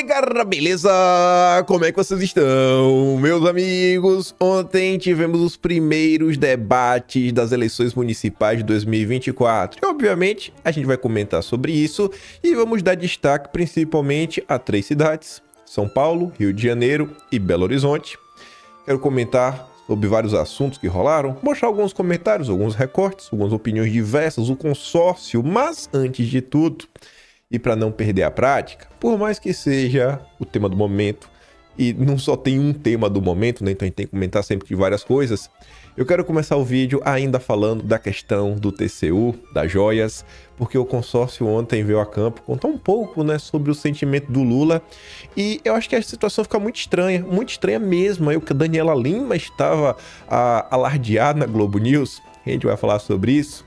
Chega, beleza? Como é que vocês estão, meus amigos? Ontem tivemos os primeiros debates das eleições municipais de 2024. E, obviamente, a gente vai comentar sobre isso e vamos dar destaque principalmente a três cidades: São Paulo, Rio de Janeiro e Belo Horizonte. Quero comentar sobre vários assuntos que rolaram, mostrar alguns comentários, alguns recortes, algumas opiniões diversas, o consórcio, mas antes de tudo. E para não perder a prática, por mais que seja o tema do momento, e não só tem um tema do momento, né? Então a gente tem que comentar sempre de várias coisas. Eu quero começar o vídeo ainda falando da questão do TCU, das joias, porque o consórcio ontem veio a campo contar um pouco, né, sobre o sentimento do Lula. E eu acho que a situação fica muito estranha, muito estranha mesmo. Aí o que a Daniela Lima estava a, ah, alardeada na Globo News, a gente vai falar sobre isso.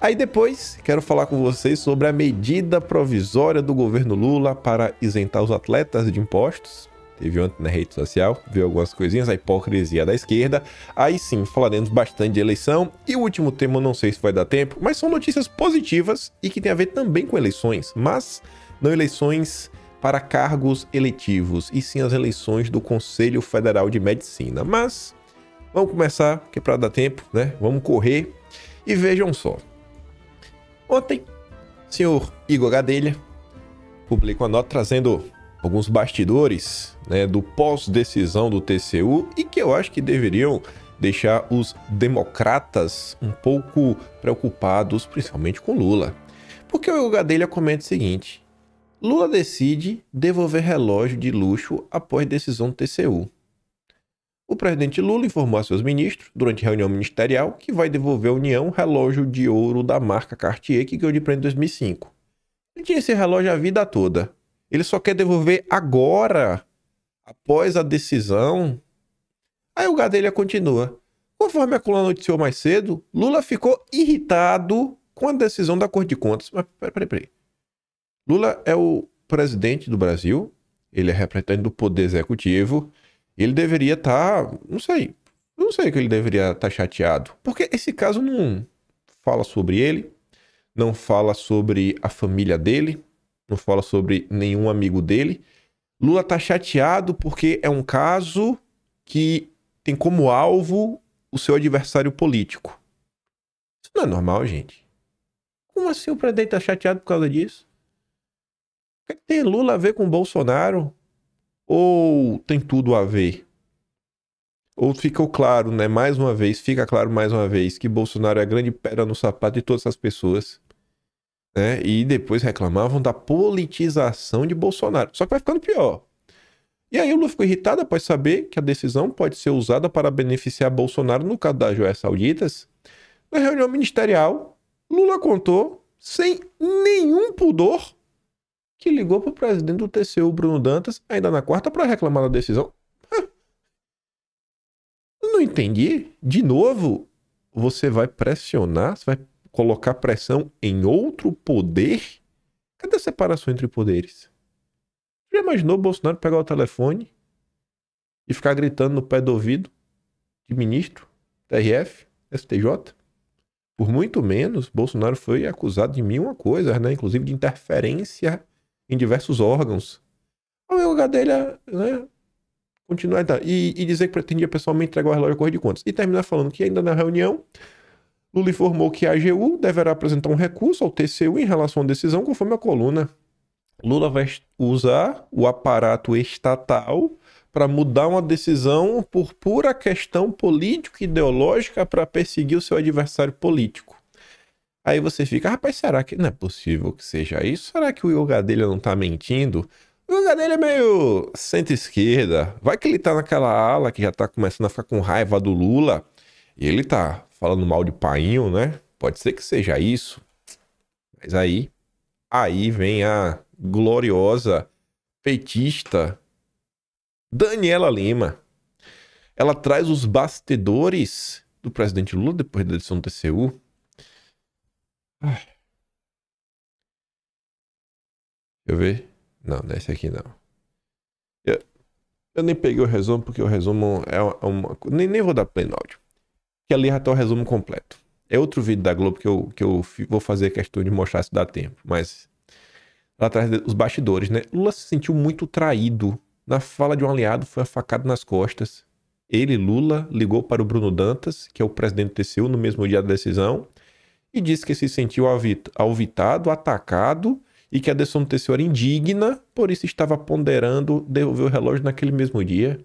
Aí depois, quero falar com vocês sobre a medida provisória do governo Lula para isentar os atletas de impostos. Teve ontem na rede social, viu algumas coisinhas, a hipocrisia da esquerda. Aí sim, falaremos bastante de eleição. E o último tema, não sei se vai dar tempo, mas são notícias positivas e que tem a ver também com eleições, mas não eleições para cargos eletivos, e sim as eleições do Conselho Federal de Medicina. Mas vamos começar, que é para dar tempo, né? Vamos correr. E vejam só, Ontem, o senhor Igor Gadelha publicou uma nota trazendo alguns bastidores né, do pós-decisão do TCU e que eu acho que deveriam deixar os democratas um pouco preocupados, principalmente com Lula. Porque o Igor Gadelha comenta o seguinte: Lula decide devolver relógio de luxo após decisão do TCU. O presidente Lula informou a seus ministros, durante reunião ministerial, que vai devolver à União um relógio de ouro da marca Cartier que ganhou de prêmio em 2005. Ele tinha esse relógio a vida toda. Ele só quer devolver agora, após a decisão. Aí o Gadelha continua. Conforme a coluna noticiou mais cedo, Lula ficou irritado com a decisão da Corte de Contas. Mas peraí, peraí, peraí. Lula é o presidente do Brasil, ele é representante do Poder Executivo, ele deveria estar, tá, não sei, não sei que ele deveria estar tá chateado, porque esse caso não fala sobre ele, não fala sobre a família dele, não fala sobre nenhum amigo dele. Lula tá chateado porque é um caso que tem como alvo o seu adversário político. Isso não é normal, gente. Como assim o presidente tá chateado por causa disso? O que, é que tem Lula a ver com Bolsonaro? Ou tem tudo a ver? Ou ficou claro, né? Mais uma vez, fica claro mais uma vez que Bolsonaro é a grande pedra no sapato de todas as pessoas. Né? E depois reclamavam da politização de Bolsonaro. Só que vai ficando pior. E aí o Lula ficou irritado após saber que a decisão pode ser usada para beneficiar Bolsonaro no caso das joias sauditas. Na reunião ministerial, Lula contou, sem nenhum pudor, que ligou para o presidente do TCU, Bruno Dantas, ainda na quarta, para reclamar da decisão. Não entendi. De novo, você vai pressionar, você vai colocar pressão em outro poder? Cadê a separação entre poderes? Já imaginou Bolsonaro pegar o telefone e ficar gritando no pé do ouvido de ministro, TRF, STJ? Por muito menos, Bolsonaro foi acusado de mil uma coisa, né? inclusive de interferência em diversos órgãos. O lugar dele é, né, continuar e, e, dizer que pretendia pessoalmente entregar o relógio à Correia de Contas. E terminar falando que ainda na reunião, Lula informou que a AGU deverá apresentar um recurso ao TCU em relação à decisão, conforme a coluna. Lula vai usar o aparato estatal para mudar uma decisão por pura questão político-ideológica para perseguir o seu adversário político. Aí você fica, rapaz, será que não é possível que seja isso? Será que o yoga dele não tá mentindo? O yoga dele é meio centro-esquerda. Vai que ele tá naquela ala que já tá começando a ficar com raiva do Lula. E ele tá falando mal de painho, né? Pode ser que seja isso. Mas aí, aí vem a gloriosa petista Daniela Lima. Ela traz os bastidores do presidente Lula depois da edição do TCU Deixa eu ver. Não, não é esse aqui não. Eu, eu nem peguei o resumo, porque o resumo é uma... Nem, nem vou dar play no áudio. Que ali já tá o resumo completo. É outro vídeo da Globo que eu, que eu vou fazer questão de mostrar se dá tempo, mas lá atrás os bastidores, né? Lula se sentiu muito traído. Na fala de um aliado, foi afacado nas costas. Ele, Lula, ligou para o Bruno Dantas, que é o presidente do TCU, no mesmo dia da decisão, e disse que se sentiu alvitado, atacado e que a decisão do TCU era indigna, por isso estava ponderando devolver o relógio naquele mesmo dia.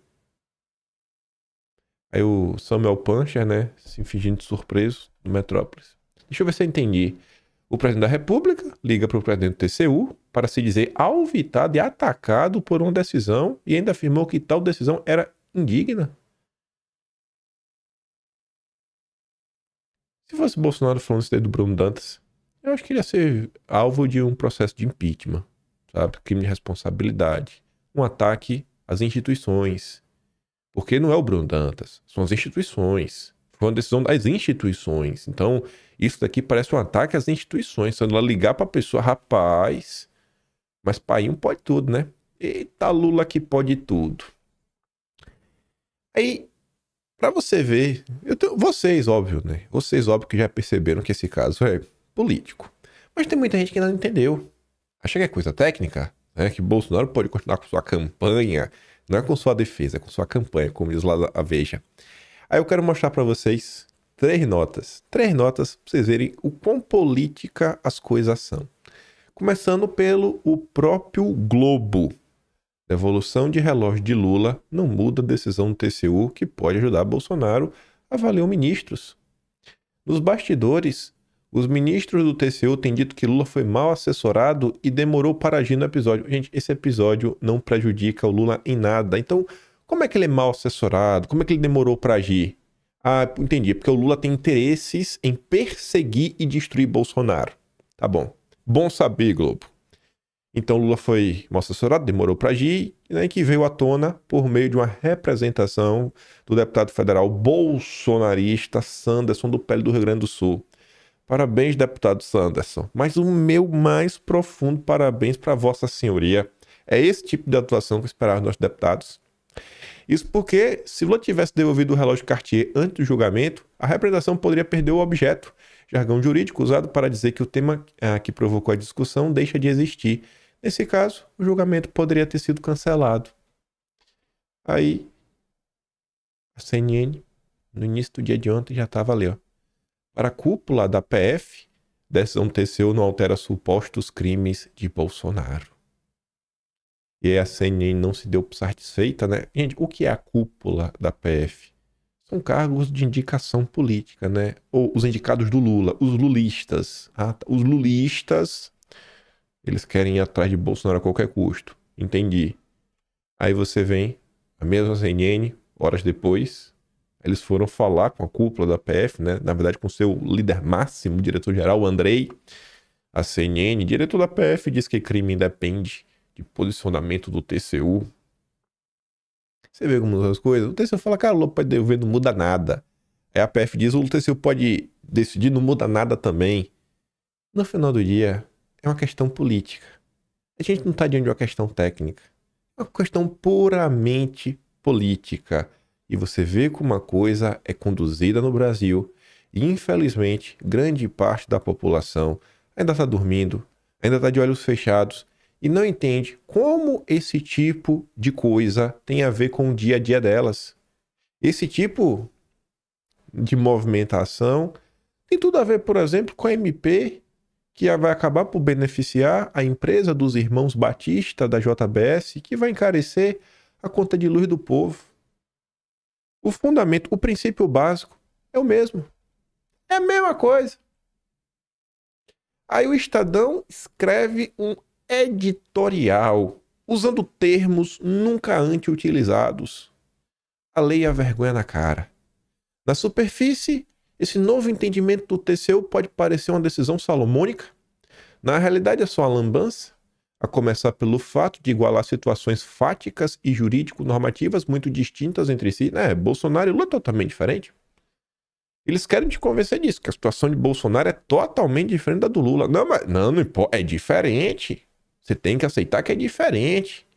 Aí o Samuel Pancher, né, se fingindo surpreso no Metrópolis. Deixa eu ver se eu entendi. O presidente da República liga para o presidente do TCU para se dizer alvitado e atacado por uma decisão e ainda afirmou que tal decisão era indigna. Se fosse Bolsonaro falando isso daí do Bruno Dantas, eu acho que ele ia ser alvo de um processo de impeachment, sabe? Crime de responsabilidade. Um ataque às instituições. Porque não é o Bruno Dantas, são as instituições. Foi uma decisão das instituições. Então, isso daqui parece um ataque às instituições. Sendo ela ligar pra pessoa, rapaz, mas pai um pode tudo, né? Eita, Lula que pode tudo. Aí para você ver, eu tenho, vocês, óbvio, né? Vocês, óbvio, que já perceberam que esse caso é político. Mas tem muita gente que ainda não entendeu. Acha que é coisa técnica, né? Que Bolsonaro pode continuar com sua campanha, não é com sua defesa, é com sua campanha, como diz lá a Veja. Aí eu quero mostrar para vocês três notas. Três notas para vocês verem o quão política as coisas são. Começando pelo o próprio Globo. Devolução de relógio de Lula não muda a decisão do TCU que pode ajudar Bolsonaro a valer ministros. Nos bastidores, os ministros do TCU têm dito que Lula foi mal assessorado e demorou para agir no episódio. Gente, esse episódio não prejudica o Lula em nada. Então, como é que ele é mal assessorado? Como é que ele demorou para agir? Ah, entendi, porque o Lula tem interesses em perseguir e destruir Bolsonaro. Tá bom. Bom saber, Globo. Então Lula foi nosso assessorado, demorou para agir, né, que veio à tona por meio de uma representação do deputado federal bolsonarista Sanderson do PL do Rio Grande do Sul. Parabéns, deputado Sanderson. Mas o meu mais profundo parabéns para Vossa Senhoria. É esse tipo de atuação que esperava nossos deputados. Isso porque, se Lula tivesse devolvido o relógio Cartier antes do julgamento, a representação poderia perder o objeto, jargão jurídico usado para dizer que o tema ah, que provocou a discussão deixa de existir Nesse caso, o julgamento poderia ter sido cancelado. Aí, a CNN, no início do dia de ontem, já estava ali. Ó. Para a cúpula da PF, decisão do TCU não altera supostos crimes de Bolsonaro. E a CNN não se deu satisfeita, né? Gente, o que é a cúpula da PF? São cargos de indicação política, né? Ou os indicados do Lula, os lulistas. Ah, tá. os lulistas eles querem ir atrás de Bolsonaro a qualquer custo. Entendi. Aí você vem, a mesma CNN, horas depois, eles foram falar com a cúpula da PF, né? Na verdade, com seu líder máximo, diretor-geral, o Andrei. A CNN, diretor da PF, diz que crime depende de posicionamento do TCU. Você vê como as coisas. O TCU fala, cara, o Lula pode devolver, não muda nada. Aí a PF diz, o TCU pode decidir, não muda nada também. No final do dia, é uma questão política. A gente não está diante de uma questão técnica. É uma questão puramente política. E você vê como uma coisa é conduzida no Brasil e, infelizmente, grande parte da população ainda está dormindo, ainda está de olhos fechados e não entende como esse tipo de coisa tem a ver com o dia a dia delas. Esse tipo de movimentação tem tudo a ver, por exemplo, com a MP que vai acabar por beneficiar a empresa dos irmãos Batista da JBS, que vai encarecer a conta de luz do povo. O fundamento, o princípio básico é o mesmo. É a mesma coisa. Aí o Estadão escreve um editorial usando termos nunca antes utilizados. A lei e é a vergonha na cara. Na superfície, esse novo entendimento do TCU pode parecer uma decisão salomônica. Na realidade, é só uma lambança, a começar pelo fato de igualar situações fáticas e jurídico-normativas muito distintas entre si. Né? Bolsonaro e Lula é totalmente diferente. Eles querem te convencer disso, que a situação de Bolsonaro é totalmente diferente da do Lula. Não, mas não, não importa. É diferente. Você tem que aceitar que é diferente.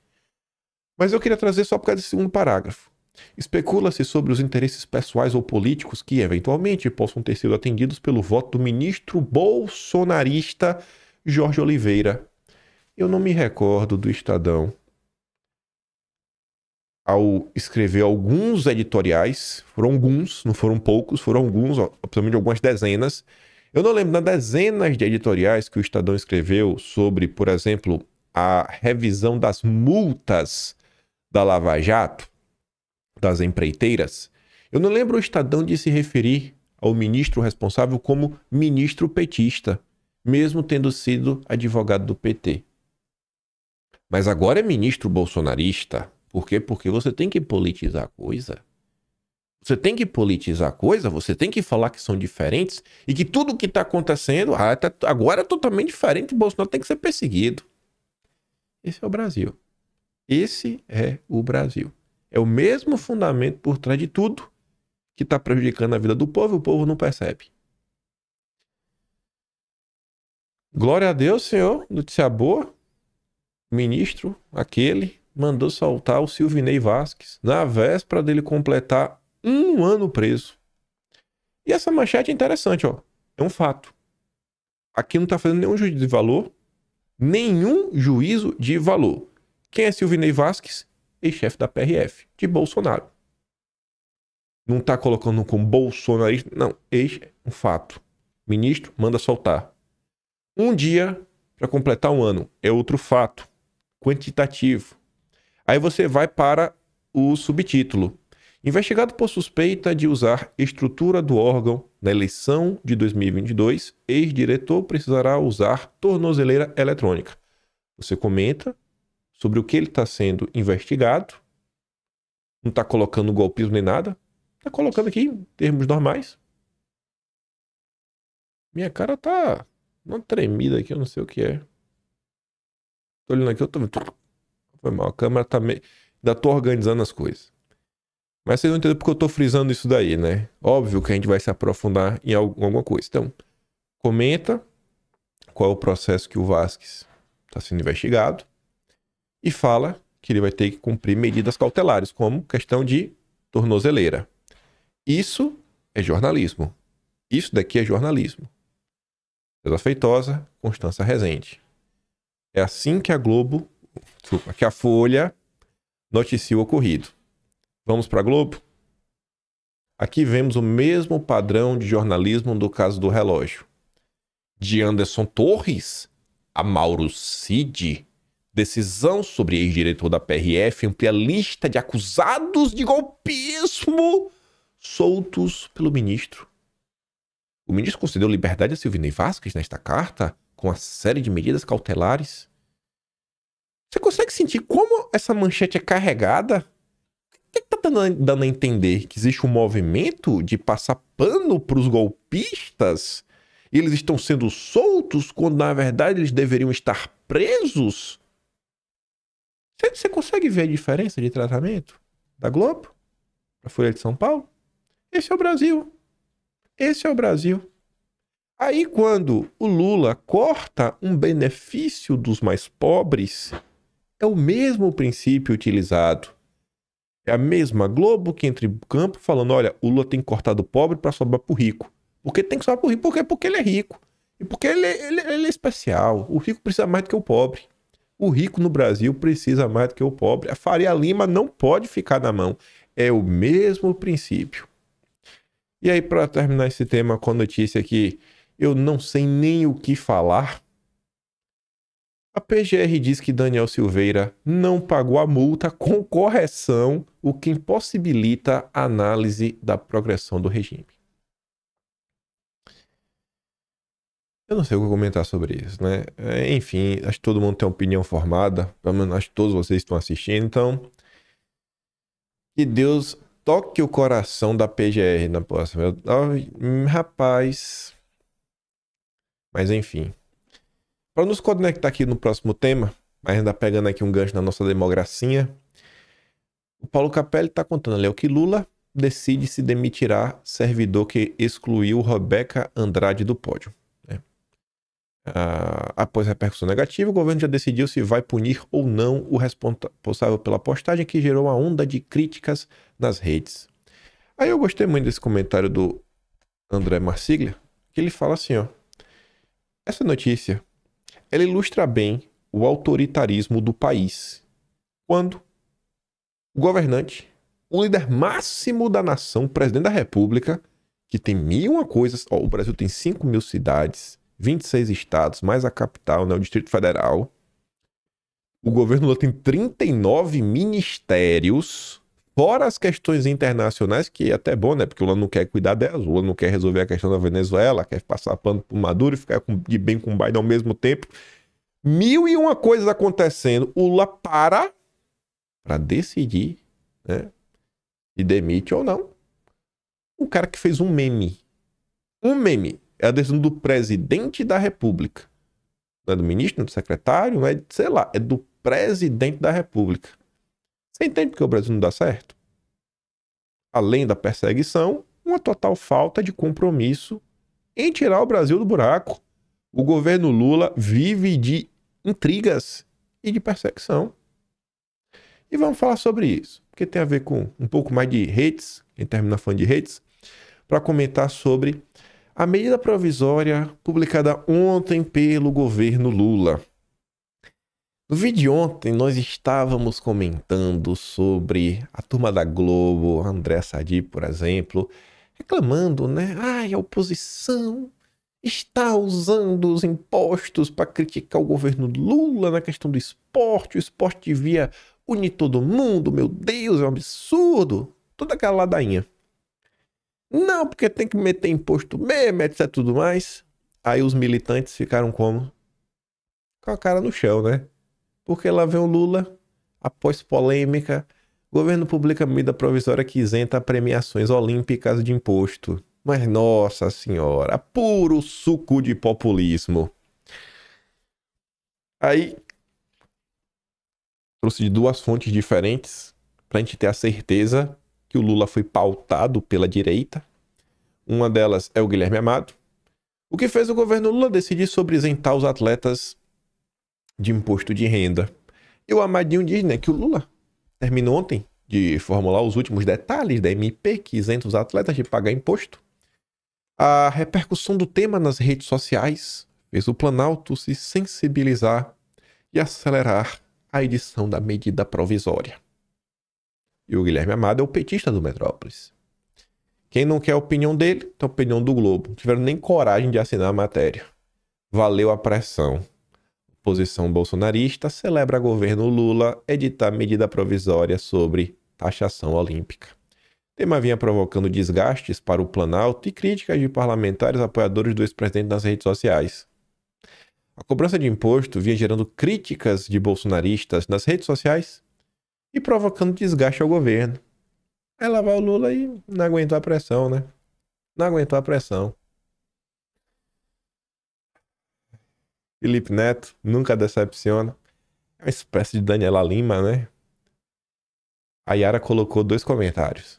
Mas eu queria trazer só por causa desse segundo parágrafo. Especula-se sobre os interesses pessoais ou políticos que, eventualmente, possam ter sido atendidos pelo voto do ministro bolsonarista Jorge Oliveira. Eu não me recordo do Estadão, ao escrever alguns editoriais, foram alguns, não foram poucos, foram alguns, principalmente algumas dezenas. Eu não lembro das dezenas de editoriais que o Estadão escreveu sobre, por exemplo, a revisão das multas da Lava Jato das empreiteiras, eu não lembro o Estadão de se referir ao ministro responsável como ministro petista, mesmo tendo sido advogado do PT. Mas agora é ministro bolsonarista. Por quê? Porque você tem que politizar a coisa. Você tem que politizar a coisa, você tem que falar que são diferentes e que tudo o que está acontecendo ah, tá, agora é totalmente diferente e Bolsonaro tem que ser perseguido. Esse é o Brasil. Esse é o Brasil. É o mesmo fundamento por trás de tudo que está prejudicando a vida do povo e o povo não percebe. Glória a Deus, Senhor, notícia boa. Ministro, aquele, mandou soltar o Silvinei Vasques na véspera dele completar um ano preso. E essa manchete é interessante, ó. É um fato. Aqui não está fazendo nenhum juízo de valor. Nenhum juízo de valor. Quem é Silvinei Vasques? ex-chefe da PRF, de Bolsonaro. Não está colocando com bolsonarista, não, ex é um fato. Ministro manda soltar. Um dia para completar um ano é outro fato, quantitativo. Aí você vai para o subtítulo. Investigado por suspeita de usar estrutura do órgão na eleição de 2022, ex-diretor precisará usar tornozeleira eletrônica. Você comenta sobre o que ele está sendo investigado. Não está colocando golpismo nem nada. Está colocando aqui em termos normais. Minha cara tá uma tremida aqui, eu não sei o que é. Tô olhando aqui, eu tô. Foi mal, a câmera tá meio. Ainda tô organizando as coisas. Mas vocês vão entender porque eu tô frisando isso daí, né? Óbvio que a gente vai se aprofundar em alguma coisa. Então, comenta qual é o processo que o Vasquez está sendo investigado e fala que ele vai ter que cumprir medidas cautelares, como questão de tornozeleira. Isso é jornalismo. Isso daqui é jornalismo. César Feitosa, Constança Rezende. É assim que a Globo, desculpa, que a Folha noticia o ocorrido. Vamos para a Globo? Aqui vemos o mesmo padrão de jornalismo do caso do relógio. De Anderson Torres a Mauro Cid, Decisão sobre ex-diretor da PRF amplia a lista de acusados de golpismo soltos pelo ministro. O ministro concedeu liberdade a Silvinei Vasquez nesta carta com uma série de medidas cautelares. Você consegue sentir como essa manchete é carregada? O que é está dando, dando a entender? Que existe um movimento de passar pano para os golpistas? E eles estão sendo soltos quando, na verdade, eles deveriam estar presos? Você consegue ver a diferença de tratamento da Globo para a Folha de São Paulo? Esse é o Brasil. Esse é o Brasil. Aí, quando o Lula corta um benefício dos mais pobres, é o mesmo princípio utilizado. É a mesma Globo que entra em campo falando: olha, o Lula tem que cortar do pobre para sobrar para o rico. Porque tem que sobrar para o rico, porque, porque ele é rico. E porque ele, é, ele, é, ele é especial. O rico precisa mais do que o pobre. O rico no Brasil precisa mais do que o pobre. A Faria Lima não pode ficar na mão. É o mesmo princípio. E aí, para terminar esse tema com a notícia que eu não sei nem o que falar. A PGR diz que Daniel Silveira não pagou a multa com correção, o que impossibilita a análise da progressão do regime. Eu não sei o que comentar sobre isso, né? É, enfim, acho que todo mundo tem uma opinião formada. Pelo menos acho que todos vocês estão assistindo. Então, que Deus toque o coração da PGR na próxima. Eu, hum, rapaz. Mas enfim. Para nos conectar aqui no próximo tema, mas ainda tá pegando aqui um gancho na nossa democracia, o Paulo Capelli está contando ali o que Lula decide se demitirá servidor que excluiu Rebeca Andrade do pódio. Uh, após repercussão negativa, o governo já decidiu se vai punir ou não o responsável pela postagem que gerou uma onda de críticas nas redes. Aí eu gostei muito desse comentário do André Marsiglia, que ele fala assim, ó. Essa notícia, ela ilustra bem o autoritarismo do país. Quando o governante, o líder máximo da nação, o presidente da república, que tem mil uma coisas, ó, o Brasil tem 5 mil cidades, 26 estados, mais a capital, né, o Distrito Federal. O governo Lula tem 39 ministérios, fora as questões internacionais, que é até bom, né? Porque o Lula não quer cuidar delas, o Lula não quer resolver a questão da Venezuela, quer passar pano pro Maduro e ficar com, de bem com o Biden ao mesmo tempo. Mil e uma coisas acontecendo. O Lula para para decidir, né? E demite ou não. O cara que fez um meme. Um meme é a decisão do presidente da República. Não é do ministro, não é do secretário, não é, sei lá, é do presidente da República. Você entende porque o Brasil não dá certo? Além da perseguição, uma total falta de compromisso em tirar o Brasil do buraco. O governo Lula vive de intrigas e de perseguição. E vamos falar sobre isso, porque tem a ver com um pouco mais de redes, quem termina fã de redes, para comentar sobre a medida provisória publicada ontem pelo governo Lula. No vídeo de ontem, nós estávamos comentando sobre a turma da Globo, André Sadi, por exemplo, reclamando, né? Ai, a oposição está usando os impostos para criticar o governo Lula na questão do esporte. O esporte devia unir todo mundo, meu Deus, é um absurdo. Toda aquela ladainha. Não, porque tem que meter imposto mesmo, etc. tudo mais. Aí os militantes ficaram como? Com a cara no chão, né? Porque lá vem o Lula, após polêmica, o governo publica medida provisória que isenta premiações olímpicas de imposto. Mas nossa senhora, puro suco de populismo. Aí trouxe de duas fontes diferentes para a gente ter a certeza que o Lula foi pautado pela direita. Uma delas é o Guilherme Amado. O que fez o governo Lula decidir sobre isentar os atletas de imposto de renda. E o Amadinho diz né, que o Lula terminou ontem de formular os últimos detalhes da MP que isenta os atletas de pagar imposto. A repercussão do tema nas redes sociais fez o Planalto se sensibilizar e acelerar a edição da medida provisória. E o Guilherme Amado é o petista do Metrópolis. Quem não quer a opinião dele, tem a opinião do Globo. Não tiveram nem coragem de assinar a matéria. Valeu a pressão. Posição bolsonarista celebra governo Lula editar medida provisória sobre taxação olímpica. O tema vinha provocando desgastes para o Planalto e críticas de parlamentares apoiadores do ex-presidente nas redes sociais. A cobrança de imposto vinha gerando críticas de bolsonaristas nas redes sociais e provocando desgaste ao governo. Aí lá vai o Lula e não aguentou a pressão, né? Não aguentou a pressão. Felipe Neto nunca decepciona. É uma espécie de Daniela Lima, né? A Yara colocou dois comentários.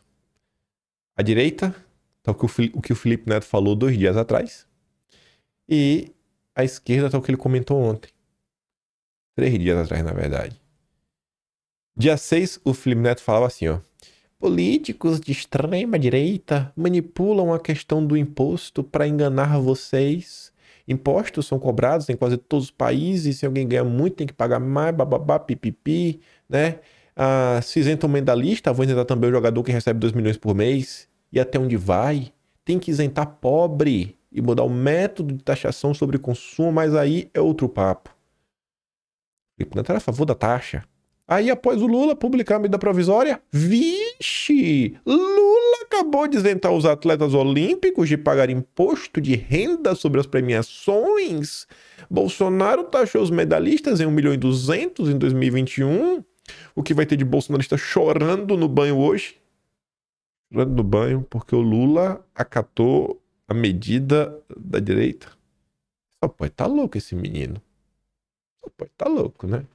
A direita, tá o que o Felipe Neto falou dois dias atrás. E a esquerda, tá o que ele comentou ontem. Três dias atrás, na verdade. Dia 6, o Felipe Neto falava assim, ó. Políticos de extrema direita manipulam a questão do imposto para enganar vocês. Impostos são cobrados em quase todos os países. Se alguém ganha muito, tem que pagar mais, bababá, pipipi, né? Ah, se isentam da lista, vou isentar também o jogador que recebe 2 milhões por mês. E até onde vai? Tem que isentar pobre e mudar o método de taxação sobre consumo, mas aí é outro papo. Felipe Neto era a favor da taxa. Aí, após o Lula publicar a medida provisória, vixe! Lula acabou de isentar os atletas olímpicos de pagar imposto de renda sobre as premiações. Bolsonaro taxou os medalhistas em 1 milhão e 200 em 2021. O que vai ter de bolsonarista chorando no banho hoje? Chorando no banho, porque o Lula acatou a medida da direita. Só pode tá louco esse menino. Só pode tá louco, né?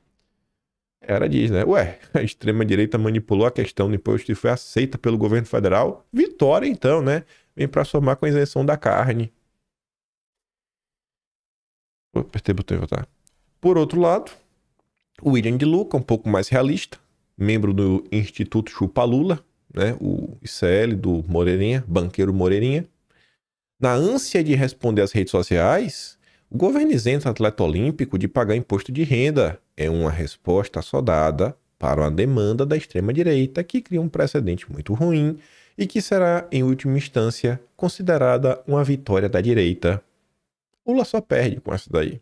era diz, né? Ué, a extrema-direita manipulou a questão do imposto e foi aceita pelo governo federal. Vitória, então, né? Vem para somar com a isenção da carne. apertei o botão e voltar. Por outro lado, o William de Luca, um pouco mais realista, membro do Instituto Chupa Lula, né? O ICL do Moreirinha, banqueiro Moreirinha. Na ânsia de responder às redes sociais, o governo isenta o atleta olímpico de pagar imposto de renda é uma resposta assodada para uma demanda da extrema-direita que cria um precedente muito ruim e que será, em última instância, considerada uma vitória da direita. Lula só perde com essa daí.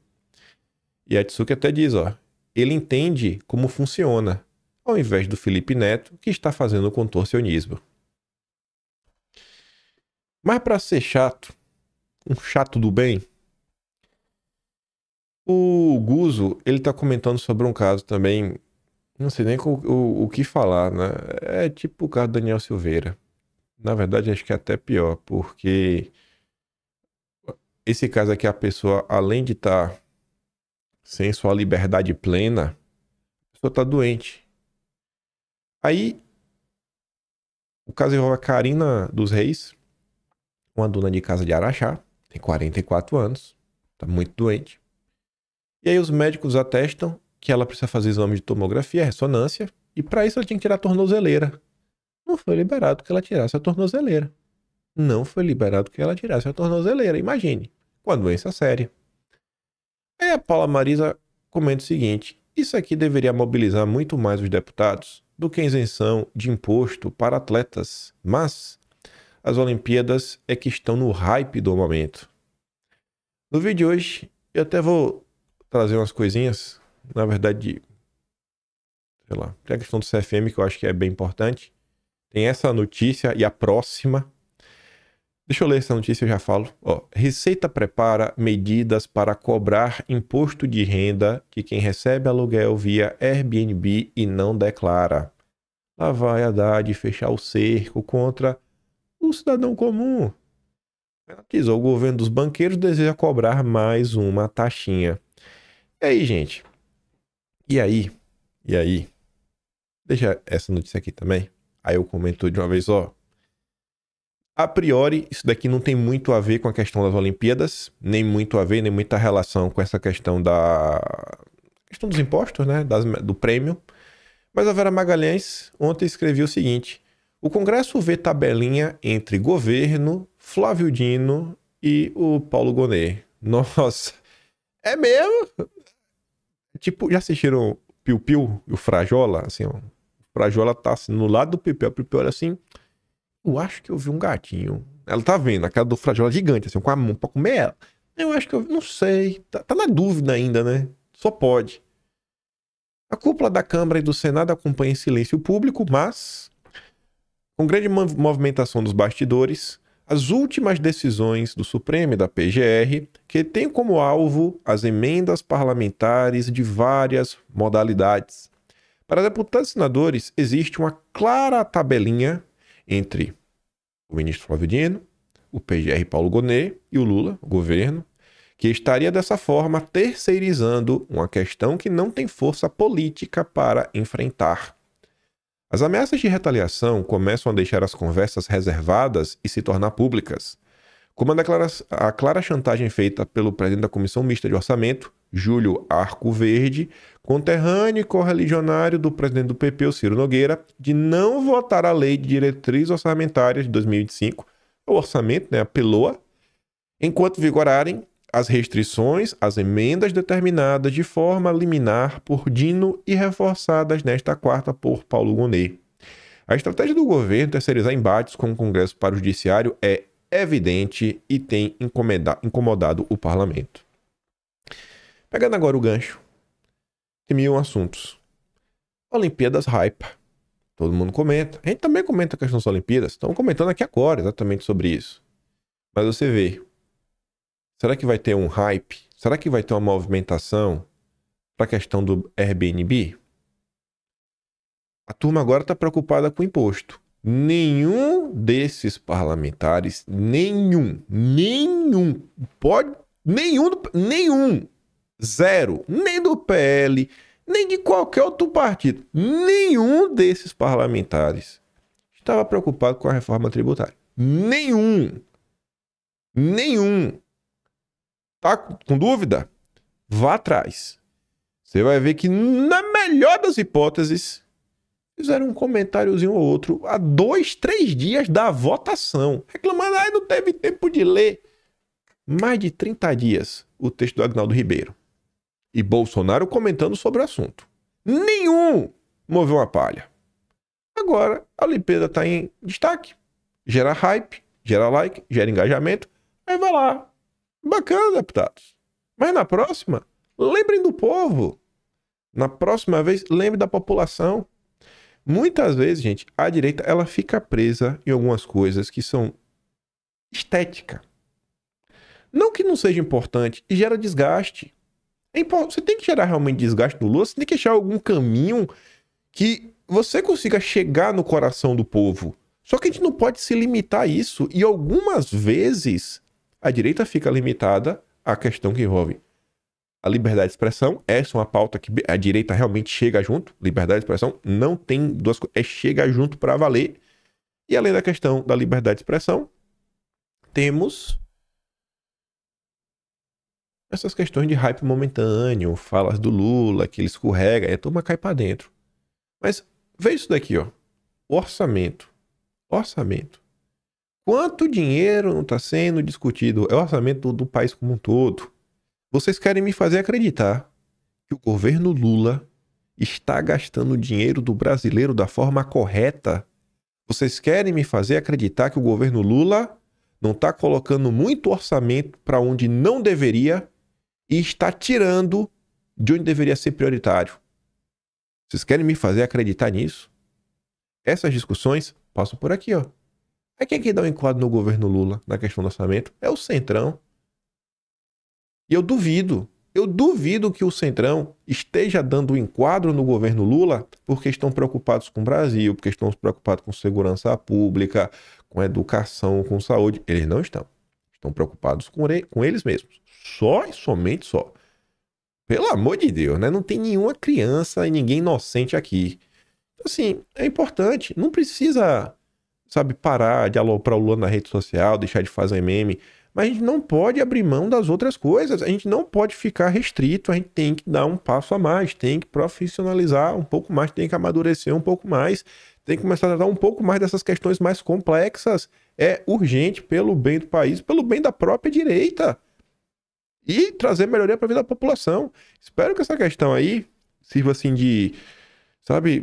E a Tsuki até diz, ó, ele entende como funciona, ao invés do Felipe Neto, que está fazendo o contorcionismo. Mas para ser chato, um chato do bem, o Guzo, ele tá comentando sobre um caso também, não sei nem o, o, o que falar, né? É tipo o caso do Daniel Silveira. Na verdade, acho que é até pior, porque esse caso aqui, a pessoa, além de estar tá sem sua liberdade plena, a pessoa tá doente. Aí, o caso envolve a Karina dos Reis, uma dona de casa de Araxá, tem 44 anos, tá muito doente. E aí os médicos atestam que ela precisa fazer exame de tomografia, ressonância, e para isso ela tinha que tirar a tornozeleira. Não foi liberado que ela tirasse a tornozeleira. Não foi liberado que ela tirasse a tornozeleira. Imagine, com a doença séria. Aí a Paula Marisa comenta o seguinte: isso aqui deveria mobilizar muito mais os deputados do que a isenção de imposto para atletas, mas as Olimpíadas é que estão no hype do momento. No vídeo de hoje, eu até vou trazer umas coisinhas, na verdade, sei lá, tem a questão do CFM que eu acho que é bem importante. Tem essa notícia e a próxima. Deixa eu ler essa notícia, eu já falo. Ó, Receita prepara medidas para cobrar imposto de renda de quem recebe aluguel via Airbnb e não declara. Lá vai Haddad fechar o cerco contra o cidadão comum. o governo dos banqueiros deseja cobrar mais uma taxinha. E aí, gente? E aí? E aí? Deixa essa notícia aqui também. Aí eu comento de uma vez, ó. A priori, isso daqui não tem muito a ver com a questão das Olimpíadas, nem muito a ver, nem muita relação com essa questão da questão dos impostos, né, das, do prêmio. Mas a Vera Magalhães ontem escreveu o seguinte: o Congresso vê tabelinha entre governo, Flávio Dino e o Paulo Gonet. Nossa, é mesmo? Tipo, já assistiram Piu Piu e o Frajola? Assim, ó. O Frajola tá assim, no lado do Piu Piu. O Piu Piu olha assim. Eu acho que eu vi um gatinho. Ela tá vendo, a cara do Frajola é gigante, assim, com a mão pra comer ela. Eu acho que eu. Não sei. Tá, tá na dúvida ainda, né? Só pode. A cúpula da Câmara e do Senado acompanha em silêncio o público, mas. Com grande movimentação dos bastidores, as últimas decisões do Supremo e da PGR, que têm como alvo as emendas parlamentares de várias modalidades. Para deputados e senadores, existe uma clara tabelinha entre o ministro Flávio Dino, o PGR Paulo Gonet e o Lula, o governo, que estaria dessa forma terceirizando uma questão que não tem força política para enfrentar. As ameaças de retaliação começam a deixar as conversas reservadas e se tornar públicas, como a, a clara chantagem feita pelo presidente da Comissão Mista de Orçamento, Júlio Arco Verde, conterrâneo e correligionário do presidente do PP, o Ciro Nogueira, de não votar a lei de diretrizes orçamentárias de 2025, o orçamento, né, a PELOA, enquanto vigorarem as restrições às emendas determinadas de forma liminar por Dino e reforçadas nesta quarta por Paulo Gonet. A estratégia do governo terceirizar embates com o Congresso para o Judiciário é evidente e tem incomodado o parlamento. Pegando agora o gancho, tem mil assuntos. Olimpíadas hype. Todo mundo comenta. A gente também comenta a questão das Olimpíadas. Estamos comentando aqui agora exatamente sobre isso. Mas você vê, Será que vai ter um hype? Será que vai ter uma movimentação para a questão do Airbnb? A turma agora está preocupada com o imposto. Nenhum desses parlamentares, nenhum, nenhum, pode, nenhum, nenhum, zero, nem do PL, nem de qualquer outro partido, nenhum desses parlamentares estava preocupado com a reforma tributária. Nenhum. Nenhum. Tá com dúvida? Vá atrás. Você vai ver que, na melhor das hipóteses, fizeram um comentáriozinho ou outro há dois, três dias da votação. Reclamando, ah, não teve tempo de ler. Mais de 30 dias o texto do Agnaldo Ribeiro. E Bolsonaro comentando sobre o assunto. Nenhum moveu uma palha. Agora, a limpeza está em destaque. Gera hype, gera like, gera engajamento. Aí vai lá, Bacana, deputados. Mas na próxima, lembrem do povo. Na próxima vez, lembre da população. Muitas vezes, gente, a direita ela fica presa em algumas coisas que são estética. Não que não seja importante, gera desgaste. É você tem que gerar realmente desgaste no Lula, você tem que achar algum caminho que você consiga chegar no coração do povo. Só que a gente não pode se limitar a isso. E algumas vezes a direita fica limitada à questão que envolve a liberdade de expressão. Essa é uma pauta que a direita realmente chega junto. Liberdade de expressão não tem duas coisas, é chega junto para valer. E além da questão da liberdade de expressão, temos essas questões de hype momentâneo, falas do Lula, que ele escorrega, e a turma cai para dentro. Mas veja isso daqui, ó. Orçamento. Orçamento. Quanto dinheiro não está sendo discutido? É o orçamento do, do país como um todo. Vocês querem me fazer acreditar que o governo Lula está gastando o dinheiro do brasileiro da forma correta? Vocês querem me fazer acreditar que o governo Lula não está colocando muito orçamento para onde não deveria e está tirando de onde deveria ser prioritário? Vocês querem me fazer acreditar nisso? Essas discussões passam por aqui, ó. É quem que dá o um enquadro no governo Lula na questão do orçamento? É o Centrão. E eu duvido, eu duvido que o Centrão esteja dando um enquadro no governo Lula porque estão preocupados com o Brasil, porque estão preocupados com segurança pública, com educação, com saúde. Eles não estão. Estão preocupados com, com eles mesmos. Só e somente só. Pelo amor de Deus, né? Não tem nenhuma criança e ninguém inocente aqui. Então, assim, é importante. Não precisa sabe, parar de aloprar o Lula na rede social, deixar de fazer meme. Mas a gente não pode abrir mão das outras coisas, a gente não pode ficar restrito, a gente tem que dar um passo a mais, tem que profissionalizar um pouco mais, tem que amadurecer um pouco mais, tem que começar a tratar um pouco mais dessas questões mais complexas. É urgente pelo bem do país, pelo bem da própria direita. E trazer melhoria para a vida da população. Espero que essa questão aí sirva assim de sabe,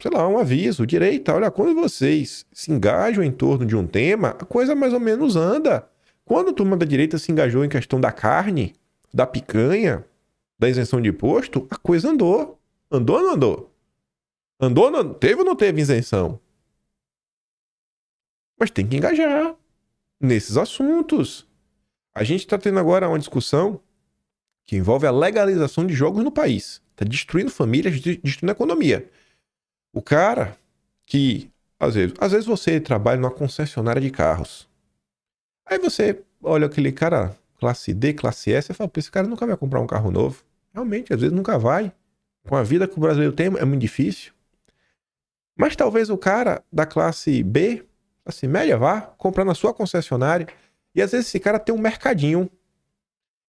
sei lá, um aviso, direita, olha, quando vocês se engajam em torno de um tema, a coisa mais ou menos anda. Quando a turma da direita se engajou em questão da carne, da picanha, da isenção de imposto, a coisa andou. Andou ou não andou? Andou ou não? Teve ou não teve isenção? Mas tem que engajar nesses assuntos. A gente está tendo agora uma discussão que envolve a legalização de jogos no país. Tá destruindo famílias, destruindo a economia. O cara que, às vezes, às vezes você trabalha numa concessionária de carros. Aí você olha aquele cara classe D, classe S, e fala, esse cara nunca vai comprar um carro novo. Realmente, às vezes nunca vai. Com a vida que o brasileiro tem, é muito difícil. Mas talvez o cara da classe B, assim, média, vá comprar na sua concessionária. E às vezes esse cara tem um mercadinho.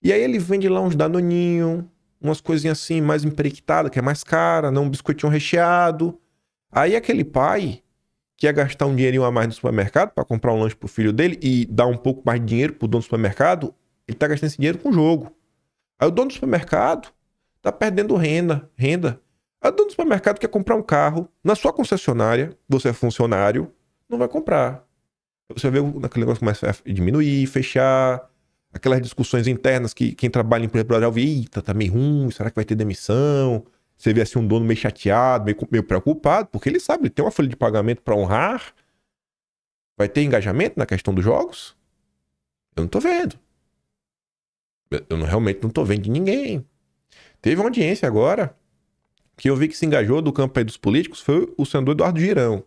E aí ele vende lá uns danoninho, umas coisinhas assim mais emprequitadas, que é mais cara, não um biscoitinho recheado. Aí aquele pai que ia gastar um dinheirinho a mais no supermercado para comprar um lanche pro filho dele e dar um pouco mais de dinheiro pro dono do supermercado, ele tá gastando esse dinheiro com jogo. Aí o dono do supermercado tá perdendo renda, renda. Aí o dono do supermercado quer comprar um carro na sua concessionária, você é funcionário, não vai comprar. Você vê aquele negócio começa a diminuir, fechar, aquelas discussões internas que quem trabalha em empresa plural vê, eita, tá meio ruim, será que vai ter demissão? Você vê assim um dono meio chateado, meio, meio preocupado, porque ele sabe, ele tem uma folha de pagamento para honrar. Vai ter engajamento na questão dos jogos? Eu não tô vendo. Eu não, realmente não tô vendo de ninguém. Teve uma audiência agora que eu vi que se engajou do campo aí dos políticos foi o senador Eduardo Girão.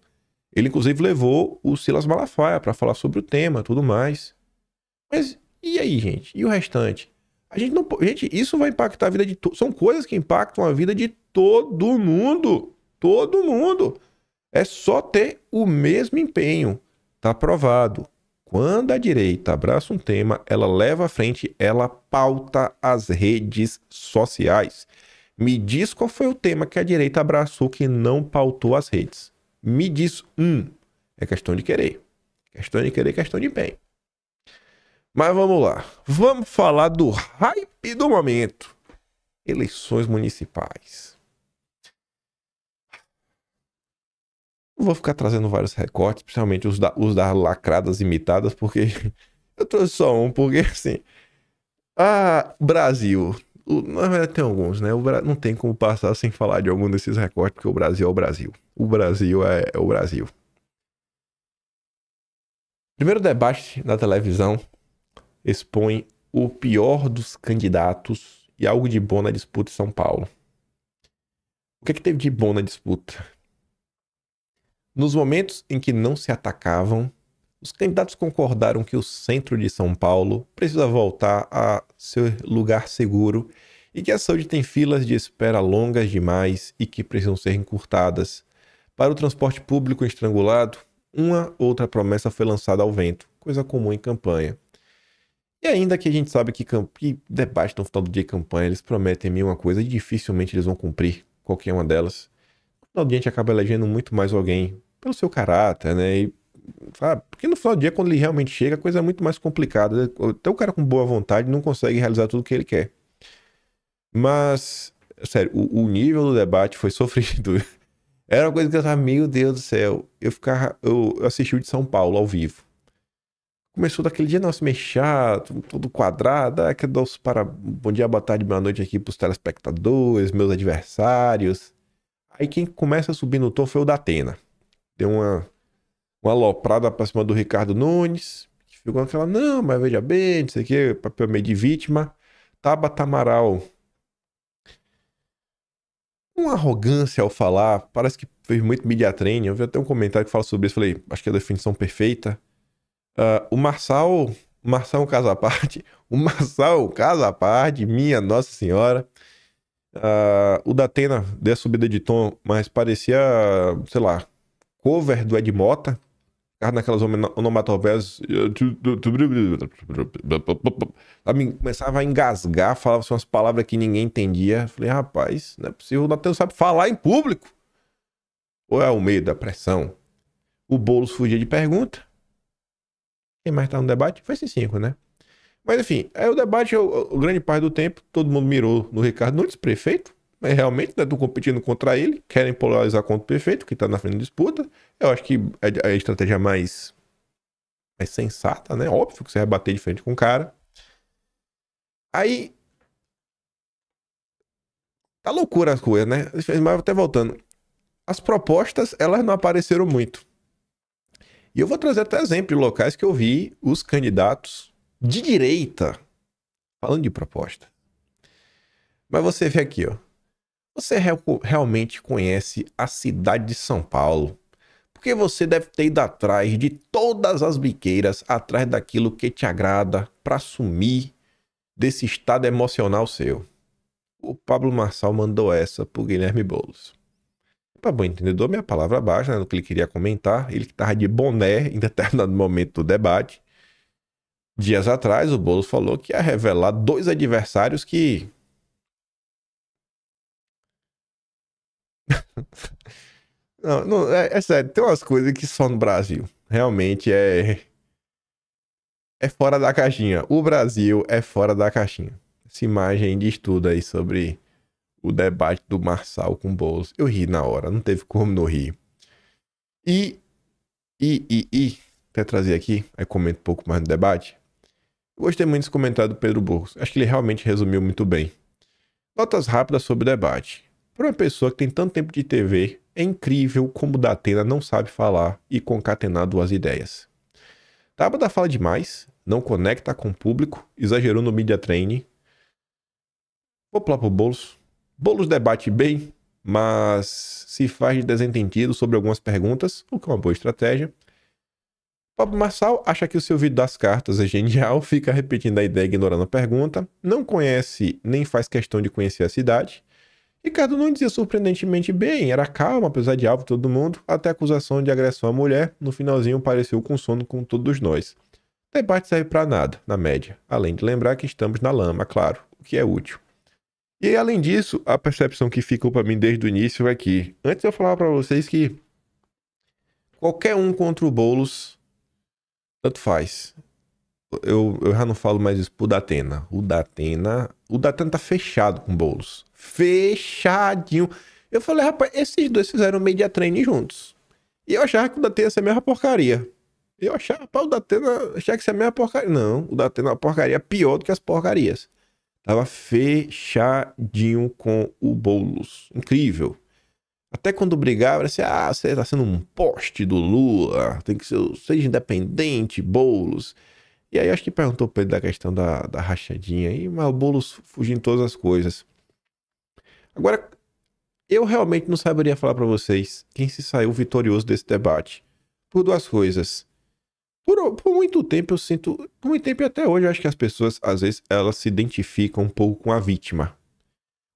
Ele, inclusive, levou o Silas Malafaia para falar sobre o tema tudo mais. Mas e aí, gente? E o restante? A gente não. Gente, isso vai impactar a vida de. To... São coisas que impactam a vida de todo mundo. Todo mundo. É só ter o mesmo empenho. Tá aprovado. Quando a direita abraça um tema, ela leva à frente, ela pauta as redes sociais. Me diz qual foi o tema que a direita abraçou que não pautou as redes. Me diz um. É questão de querer. Questão de querer, questão de empenho. Mas vamos lá. Vamos falar do hype do momento. Eleições municipais. vou ficar trazendo vários recortes, principalmente os da, os da lacradas imitadas, porque eu trouxe só um, porque assim. Ah, Brasil. O, na verdade, tem alguns, né? O, não tem como passar sem falar de algum desses recortes, porque o Brasil é o Brasil. O Brasil é, é o Brasil. Primeiro debate na televisão expõe o pior dos candidatos e algo de bom na disputa em São Paulo. O que, é que teve de bom na disputa? Nos momentos em que não se atacavam, os candidatos concordaram que o centro de São Paulo precisa voltar a seu lugar seguro e que a saúde tem filas de espera longas demais e que precisam ser encurtadas. Para o transporte público estrangulado, uma outra promessa foi lançada ao vento, coisa comum em campanha. E ainda que a gente sabe que, que debate no final do dia de campanha, eles prometem mil uma coisa e dificilmente eles vão cumprir qualquer uma delas. No final do dia a gente acaba elegendo muito mais alguém pelo seu caráter, né? E, sabe? Porque no final do dia, quando ele realmente chega, a coisa é muito mais complicada. Até o cara com boa vontade não consegue realizar tudo o que ele quer. Mas, sério, o, o nível do debate foi sofrido. Era uma coisa que eu tava, meu Deus do céu. Eu ficava. Eu assisti o de São Paulo ao vivo começou daquele dia meio mexer, todo quadrado. Ah, quero dar os para... bom dia, boa tarde, boa noite aqui para os telespectadores, meus adversários. Aí quem começa a subir no tom foi o da Atena. Deu uma, uma aloprada pra cima do Ricardo Nunes. Ficou aquela, não, mas veja bem, não sei o quê papel meio de vítima. Tabata Amaral. Uma arrogância ao falar, parece que fez muito media training. Eu vi até um comentário que fala sobre isso, falei, acho que é a definição perfeita Uh, o Marçal, Marçal é parte. O Marçal é, é parte, minha Nossa Senhora. Uh, o da Atena, deu a subida de tom, mas parecia, sei lá, cover do Ed Mota. Ficava naquelas onomatopeias. começava a engasgar, falava umas palavras que ninguém entendia. Falei, rapaz, não é possível, o Datena sabe falar em público. Ou é o meio da pressão? O Boulos fugia de pergunta. Quem mais tá no debate? Foi esses cinco, né? Mas enfim, aí é, o debate, o, o grande parte do tempo, todo mundo mirou no Ricardo Nunes, prefeito. Mas realmente estão né, competindo contra ele, querem polarizar contra o prefeito, que está na frente da disputa. Eu acho que é, é a estratégia mais, mais sensata, né? Óbvio que você vai bater de frente com o cara. Aí. Tá loucura as coisas, né? Mas até voltando. As propostas, elas não apareceram muito. E eu vou trazer até exemplo de locais que eu vi os candidatos de direita falando de proposta. Mas você vê aqui, ó. Você realmente conhece a cidade de São Paulo? Porque você deve ter ido atrás de todas as biqueiras, atrás daquilo que te agrada, para sumir desse estado emocional seu. O Pablo Marçal mandou essa pro Guilherme Boulos. Para bom entendedor, minha palavra baixa, né, no que ele queria comentar. Ele que estava de boné em determinado momento do debate. Dias atrás, o Boulos falou que ia revelar dois adversários que. não, não é, é, sério, tem umas coisas que só no Brasil. Realmente é. É fora da caixinha. O Brasil é fora da caixinha. Essa imagem de estudo aí sobre o debate do Marçal com o Boulos. Eu ri na hora, não teve como não rir. E, e, e, e, até trazer aqui, aí comento um pouco mais no debate. gostei muito desse comentário do Pedro Burgos. Acho que ele realmente resumiu muito bem. Notas rápidas sobre o debate. Para uma pessoa que tem tanto tempo de TV, é incrível como o Datena não sabe falar e concatenar duas ideias. Tabata fala demais, não conecta com o público, exagerou no media training. Vou pular pro bolso. Boulos debate bem, mas se faz de desentendido sobre algumas perguntas, o que é uma boa estratégia. Pablo Marçal acha que o seu vídeo das cartas é genial, fica repetindo a ideia ignorando a pergunta, não conhece nem faz questão de conhecer a cidade. Ricardo não dizia surpreendentemente bem, era calmo, apesar de alvo todo mundo, até acusação de agressão à mulher, no finalzinho pareceu com sono com todos nós. O debate serve para nada, na média, além de lembrar que estamos na lama, claro, o que é útil. E além disso, a percepção que ficou para mim desde o início é que, antes eu falava para vocês que qualquer um contra o Boulos, tanto faz. Eu, eu já não falo mais isso pro Datena. O Datena. O Datena tá fechado com o Boulos. Fechadinho. Eu falei, rapaz, esses dois fizeram media training juntos. E eu achava que o Datena ia ser a mesma porcaria. Eu achava, rapaz, o Datena achava que ia ser a mesma porcaria. Não, o Datena é uma porcaria pior do que as porcarias. Tava fechadinho com o Boulos. Incrível. Até quando brigava, assim, ah, você tá sendo um poste do Lula, tem que ser, seja independente, Boulos. E aí acho que perguntou pra ele da questão da, da rachadinha aí, mas o Boulos fugiu em todas as coisas. Agora, eu realmente não saberia falar para vocês quem se saiu vitorioso desse debate. Por duas coisas. Por, por, muito tempo eu sinto, por muito tempo e até hoje eu acho que as pessoas, às vezes, elas se identificam um pouco com a vítima.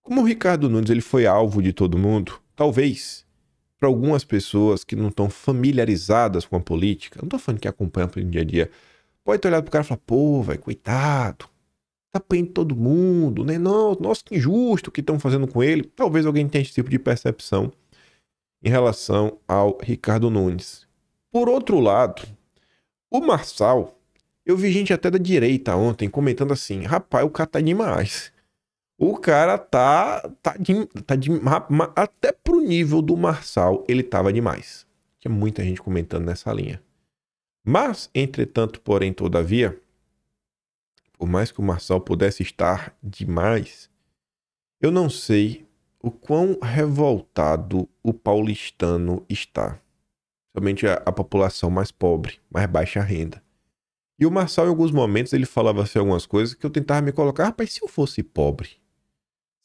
Como o Ricardo Nunes, ele foi alvo de todo mundo, talvez, para algumas pessoas que não estão familiarizadas com a política, não estou falando que acompanham o dia a dia, pode ter olhado para o cara e falar, pô, vai coitado, tá apanhando todo mundo, né? Não, nossa, que injusto o que estão fazendo com ele. Talvez alguém tenha esse tipo de percepção em relação ao Ricardo Nunes. Por outro lado, o Marçal, eu vi gente até da direita ontem comentando assim: rapaz, o cara tá demais. O cara tá, tá, de, tá de, até pro nível do Marçal, ele tava demais. Tinha muita gente comentando nessa linha. Mas, entretanto, porém, todavia, por mais que o Marçal pudesse estar demais, eu não sei o quão revoltado o paulistano está somente a, a população mais pobre, mais baixa renda. E o Marçal, em alguns momentos, ele falava assim algumas coisas que eu tentava me colocar, rapaz, se eu fosse pobre,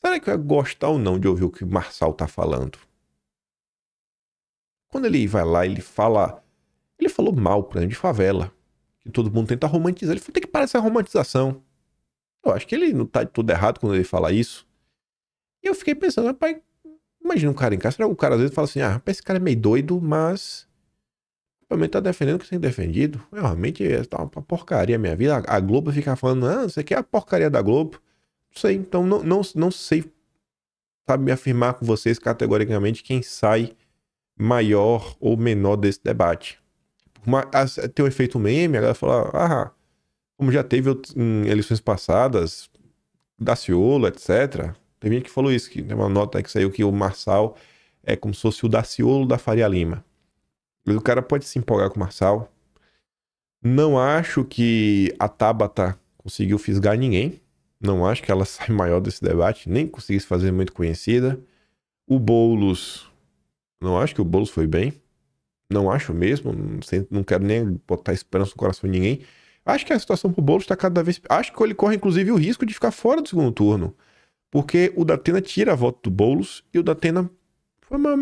será que eu ia gostar ou não de ouvir o que o Marçal tá falando? Quando ele vai lá, ele fala. Ele falou mal, por exemplo, de favela. Que todo mundo tenta romantizar. Ele falou, tem que parar essa romantização. Eu acho que ele não tá de todo errado quando ele fala isso. E eu fiquei pensando, rapaz, imagina um cara em casa. O cara às vezes fala assim, ah, rapaz, esse cara é meio doido, mas Pra tá defendendo o que tem defendido. Realmente é, tá uma porcaria minha vida. A Globo fica falando, ah, você quer é a porcaria da Globo. Não sei, então não, não, não sei, sabe, me afirmar com vocês categoricamente quem sai maior ou menor desse debate. Uma, tem um efeito meme, a galera fala, ah, como já teve em eleições passadas, Daciolo, etc. Tem gente que falou isso, que tem uma nota que saiu que o Marçal é como se fosse o Daciolo da Faria Lima. O cara pode se empolgar com o Marçal. Não acho que a Tabata conseguiu fisgar ninguém. Não acho que ela sai maior desse debate, nem se fazer muito conhecida. O Boulos, não acho que o Boulos foi bem. Não acho mesmo, não, quero nem botar esperança no coração de ninguém. Acho que a situação pro Boulos está cada vez... Acho que ele corre, inclusive, o risco de ficar fora do segundo turno. Porque o Datena tira a voto do Boulos e o Datena... Foi uma...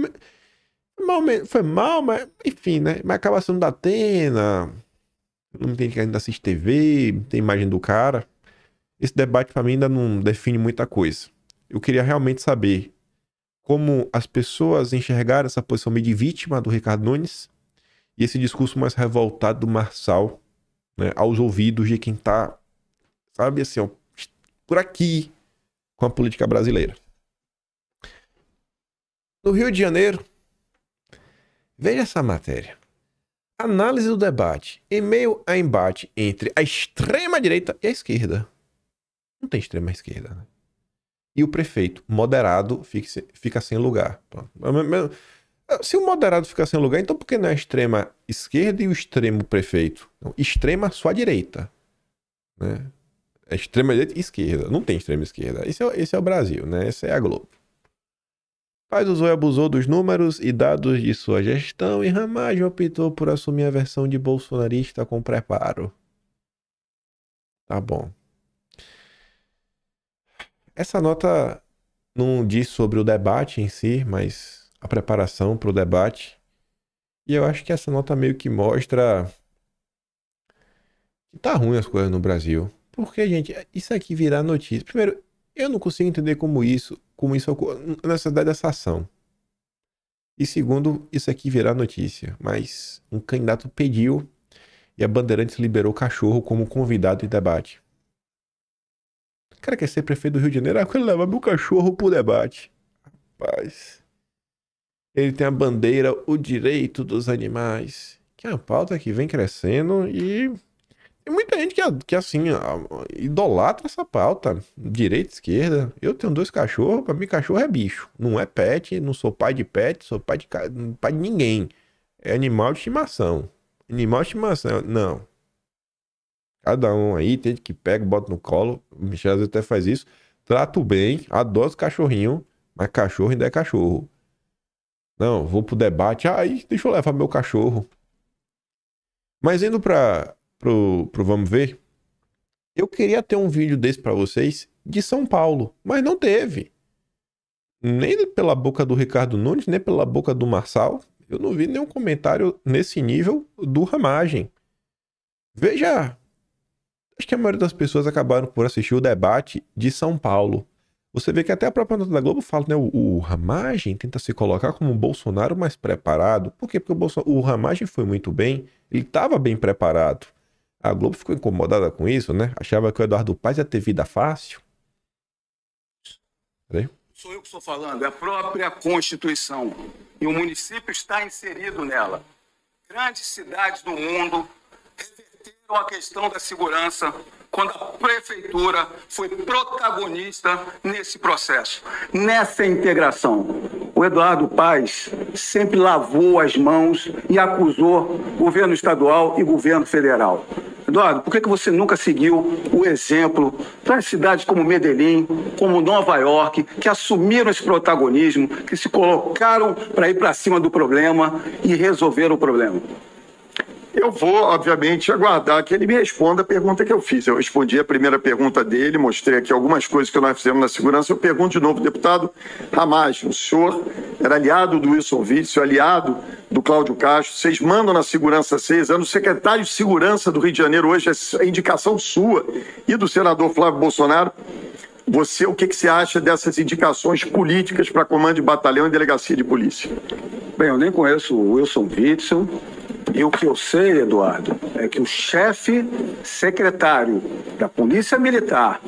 Mal, foi mal, mas enfim, né? Mas acaba sendo da Atena. Não tem que ainda assiste TV, tem imagem do cara. Esse debate para mim ainda não define muita coisa. Eu queria realmente saber como as pessoas enxergaram essa posição meio de vítima do Ricardo Nunes e esse discurso mais revoltado do Marçal né, aos ouvidos de quem tá, sabe assim, ó, por aqui com a política brasileira. No Rio de Janeiro, Veja essa matéria. Análise do debate em meio a embate entre a extrema-direita e a esquerda. Não tem extrema-esquerda, né? E o prefeito moderado fica sem lugar. Se o moderado fica sem lugar, então por que não é a extrema esquerda e o extremo prefeito? Não, extrema sua direita. Né? É extrema direita e esquerda. Não tem extrema esquerda. Esse é, esse é o Brasil, né? Essa é a Globo. Paz usou e abusou dos números e dados de sua gestão e Ramagem optou por assumir a versão de bolsonarista com preparo. Tá bom. Essa nota não diz sobre o debate em si, mas a preparação para o debate. E eu acho que essa nota meio que mostra que tá ruim as coisas no Brasil. Porque, gente, isso aqui virar notícia. Primeiro, eu não consigo entender como isso como isso a necessidade dessa ação. E segundo, isso aqui virá notícia, mas um candidato pediu e a Bandeirantes liberou o cachorro como convidado de debate. O cara quer ser prefeito do Rio de Janeiro? Ah, eu leva levar meu cachorro pro debate. Rapaz. Ele tem a bandeira O Direito dos Animais, que é uma pauta que vem crescendo e tem muita gente que, é, que é assim, idolatra essa pauta, direita, esquerda. Eu tenho dois cachorros, para mim cachorro é bicho. Não é pet, não sou pai de pet, sou pai de, pai de ninguém. É animal de estimação. Animal de estimação, não. Cada um aí, tem que pega, bota no colo. O Michel às vezes até faz isso. Trato bem, adoro cachorrinho, mas cachorro ainda é cachorro. Não, vou pro debate, aí deixa eu levar meu cachorro. Mas indo para pro, pro Vamos Ver, eu queria ter um vídeo desse para vocês de São Paulo, mas não teve. Nem pela boca do Ricardo Nunes, nem pela boca do Marçal. Eu não vi nenhum comentário nesse nível do Ramagem. Veja, acho que a maioria das pessoas acabaram por assistir o debate de São Paulo. Você vê que até a própria nota da Globo fala, né? O, o Ramagem tenta se colocar como um Bolsonaro mais preparado. Por quê? Porque o, Bolson... o Ramagem foi muito bem, ele estava bem preparado. A Globo ficou incomodada com isso, né? Achava que o Eduardo Paz ia ter vida fácil. Peraí. Tá Sou eu que estou falando, é a própria Constituição. E o município está inserido nela. Grandes cidades do mundo a questão da segurança quando a prefeitura foi protagonista nesse processo, nessa integração. O Eduardo Paes sempre lavou as mãos e acusou governo estadual e governo federal. Eduardo, por que, que você nunca seguiu o exemplo das cidades como Medellín, como Nova York, que assumiram esse protagonismo, que se colocaram para ir para cima do problema e resolveram o problema? Eu vou, obviamente, aguardar que ele me responda a pergunta que eu fiz. Eu respondi a primeira pergunta dele, mostrei aqui algumas coisas que nós fizemos na segurança. Eu pergunto de novo, deputado Ramage, o senhor era aliado do Wilson Vício, aliado do Cláudio Castro, vocês mandam na segurança seis anos, o secretário de segurança do Rio de Janeiro hoje é indicação sua e do senador Flávio Bolsonaro. Você, o que, que você acha dessas indicações políticas para comando de batalhão e delegacia de polícia? Bem, eu nem conheço o Wilson Witzel, e o que eu sei, Eduardo, é que o chefe secretário da Polícia Militar,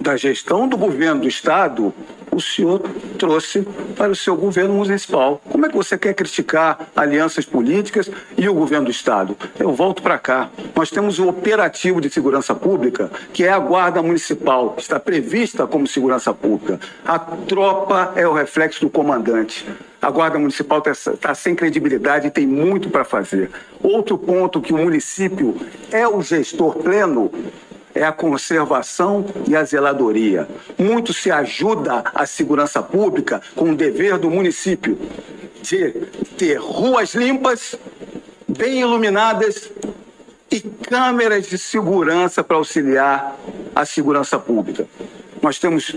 da gestão do governo do Estado, o senhor trouxe para o seu governo municipal. Como é que você quer criticar alianças políticas e o governo do Estado? Eu volto para cá. Nós temos o um operativo de segurança pública, que é a Guarda Municipal, está prevista como segurança pública. A tropa é o reflexo do comandante. A Guarda Municipal está tá sem credibilidade e tem muito para fazer. Outro ponto que o município é o gestor pleno é a conservação e a zeladoria. Muito se ajuda a segurança pública com o dever do município de ter ruas limpas, bem iluminadas e câmeras de segurança para auxiliar a segurança pública. Nós temos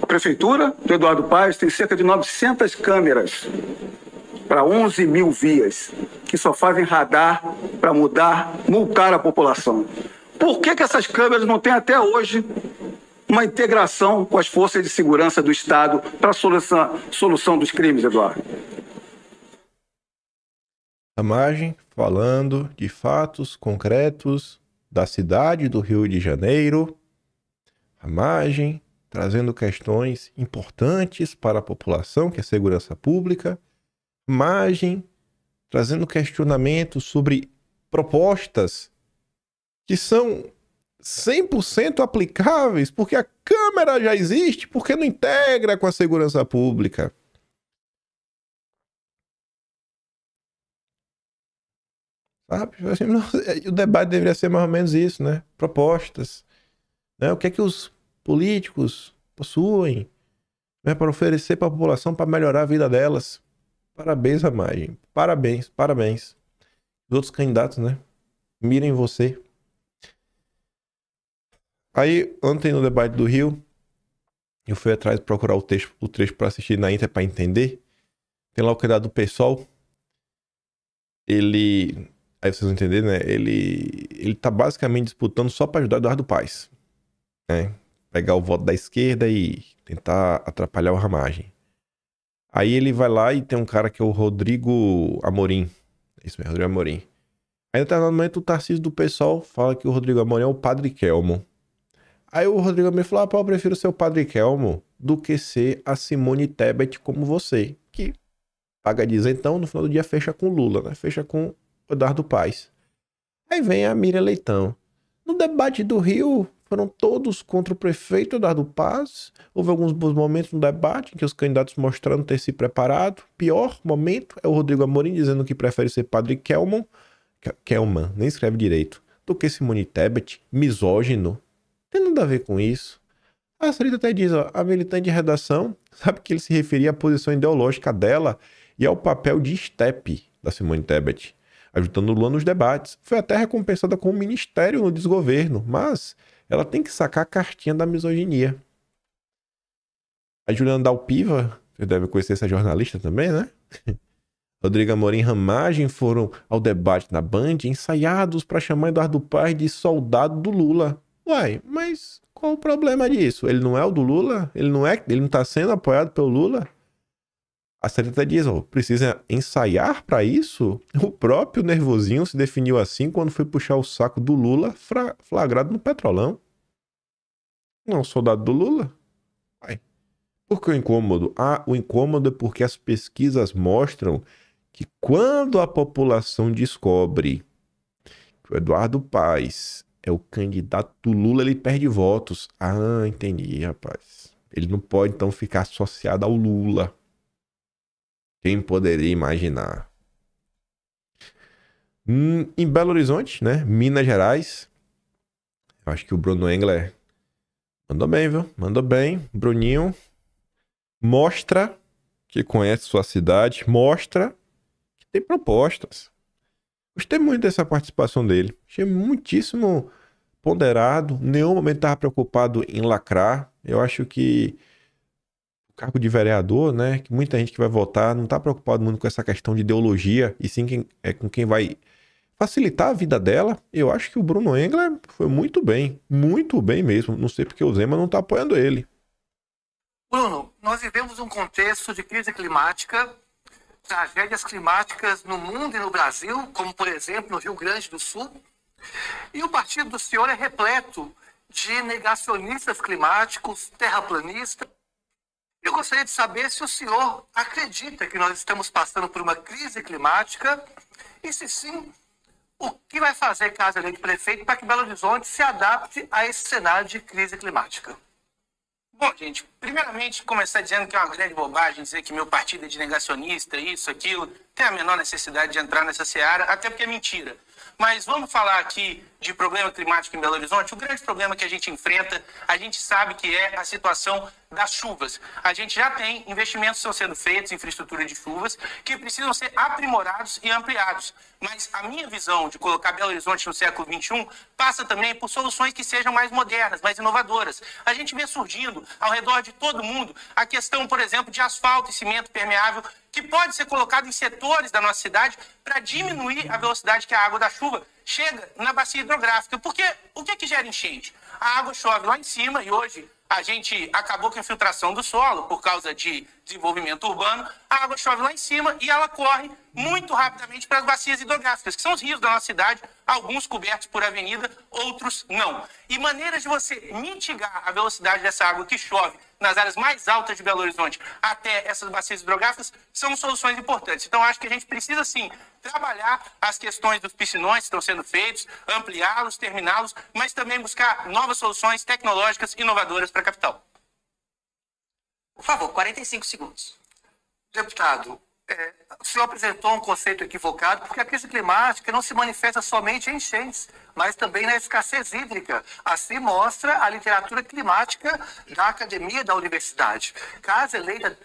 a prefeitura do Eduardo Paes tem cerca de 900 câmeras para 11 mil vias que só fazem radar para mudar, multar a população. Por que, que essas câmeras não têm até hoje uma integração com as forças de segurança do Estado para a solução, solução dos crimes, Eduardo? A margem falando de fatos concretos da cidade do Rio de Janeiro. A margem trazendo questões importantes para a população, que é a segurança pública. A margem trazendo questionamentos sobre propostas que são 100% aplicáveis, porque a Câmara já existe, porque não integra com a segurança pública. Sabe? É, o debate deveria ser mais ou menos isso, né? Propostas. Né? O que é que os políticos possuem né? para oferecer para a população para melhorar a vida delas? Parabéns, mais Parabéns, parabéns. Os outros candidatos, né? Mirem você. Aí, ontem no debate do Rio, eu fui atrás procurar o texto, o trecho para assistir na Inter para entender. Tem lá o candidato do PSOL. Ele. Aí vocês vão entender, né? Ele, ele tá basicamente disputando só para ajudar Eduardo Paes. Né? Pegar o voto da esquerda e tentar atrapalhar o ramagem. Aí ele vai lá e tem um cara que é o Rodrigo Amorim. É isso mesmo, Rodrigo Amorim. Aí no momento o Tarcísio do PSOL fala que o Rodrigo Amorim é o padre Kelmo. Aí o Rodrigo me falou: ah, pô, eu prefiro ser o Padre Kelmo do que ser a Simone Tebet como você, que paga então no final do dia fecha com Lula, né? Fecha com Eduardo Paz. Aí vem a Miriam Leitão. No debate do Rio, foram todos contra o prefeito Eduardo Paz. Houve alguns bons momentos no debate em que os candidatos mostraram ter se preparado. Pior momento é o Rodrigo Amorim dizendo que prefere ser padre Kelmo, Kelman, nem escreve direito, do que Simone Tebet, misógino, tem nada a ver com isso. A Sarita até diz, ó, a militante de redação sabe que ele se referia à posição ideológica dela e ao papel de estepe da Simone Tebet, ajudando Lula nos debates. Foi até recompensada com o ministério no desgoverno, mas ela tem que sacar a cartinha da misoginia. A Juliana Dalpiva, você deve conhecer essa jornalista também, né? Rodrigo Amorim e Ramagem foram ao debate na Band ensaiados para chamar Eduardo Paz de soldado do Lula. Uai, mas qual o problema disso? Ele não é o do Lula? Ele não é, ele não tá sendo apoiado pelo Lula? A Sarita diz, ó, precisa ensaiar para isso? O próprio nervosinho se definiu assim quando foi puxar o saco do Lula flagrado no Petrolão. Não, soldado do Lula? Uai. Por que o incômodo? Ah, o incômodo é porque as pesquisas mostram que quando a população descobre que o Eduardo Paes é o candidato do Lula, ele perde votos. Ah, entendi, rapaz. Ele não pode então ficar associado ao Lula. Quem poderia imaginar? Hum, em Belo Horizonte, né? Minas Gerais. Eu acho que o Bruno Engler mandou bem, viu? Mandou bem. Bruninho mostra que conhece sua cidade, mostra que tem propostas. Gostei muito dessa participação dele. Achei muitíssimo ponderado. Em nenhum momento estava preocupado em lacrar. Eu acho que o cargo de vereador, né? Que muita gente que vai votar não está preocupado muito com essa questão de ideologia e sim quem, é, com quem vai facilitar a vida dela. Eu acho que o Bruno Engler foi muito bem, muito bem mesmo. Não sei porque o Zema não está apoiando ele. Bruno, nós vivemos um contexto de crise climática tragédias climáticas no mundo e no Brasil, como por exemplo no Rio Grande do Sul. E o partido do senhor é repleto de negacionistas climáticos, terraplanistas. Eu gostaria de saber se o senhor acredita que nós estamos passando por uma crise climática e, se sim, o que vai fazer caso eleito prefeito para que Belo Horizonte se adapte a esse cenário de crise climática. Bom, gente, primeiramente começar dizendo que é uma grande bobagem dizer que meu partido é de negacionista, isso, aquilo. Tem a menor necessidade de entrar nessa seara, até porque é mentira. Mas vamos falar aqui de problema climático em Belo Horizonte. O grande problema que a gente enfrenta, a gente sabe que é a situação das chuvas. A gente já tem investimentos que estão sendo feitos em infraestrutura de chuvas que precisam ser aprimorados e ampliados. Mas a minha visão de colocar Belo Horizonte no século XXI passa também por soluções que sejam mais modernas, mais inovadoras. A gente vê surgindo ao redor de todo mundo a questão, por exemplo, de asfalto e cimento permeável que pode ser colocado em setores da nossa cidade para diminuir a velocidade que a água da chuva chega na bacia hidrográfica. Porque o que, é que gera enchente? A água chove lá em cima e hoje a gente acabou com a infiltração do solo por causa de desenvolvimento urbano, a água chove lá em cima e ela corre muito rapidamente para as bacias hidrográficas, que são os rios da nossa cidade, alguns cobertos por avenida, outros não. E maneiras de você mitigar a velocidade dessa água que chove nas áreas mais altas de Belo Horizonte até essas bacias hidrográficas são soluções importantes. Então, acho que a gente precisa sim trabalhar as questões dos piscinões que estão sendo feitos, ampliá-los, terminá-los, mas também buscar novas soluções tecnológicas inovadoras para a capital. Por favor, 45 segundos. Deputado, o senhor apresentou um conceito equivocado, porque a crise climática não se manifesta somente em enchentes, mas também na escassez hídrica. Assim mostra a literatura climática da academia da universidade. Casa eleita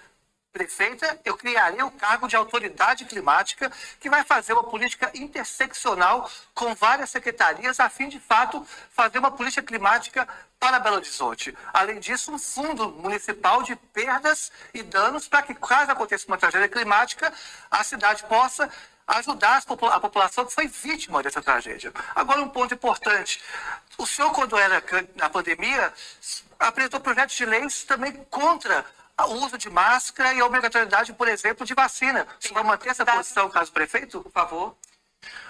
prefeita, eu criarei o cargo de autoridade climática, que vai fazer uma política interseccional com várias secretarias, a fim de fato fazer uma política climática para Belo Horizonte. Além disso, um fundo municipal de perdas e danos para que, caso aconteça uma tragédia climática, a cidade possa ajudar a população que foi vítima dessa tragédia. Agora, um ponto importante. O senhor, quando era na pandemia, apresentou projetos de leis também contra o uso de máscara e a obrigatoriedade, por exemplo, de vacina. Você vai manter essa posição, caso prefeito? Por favor.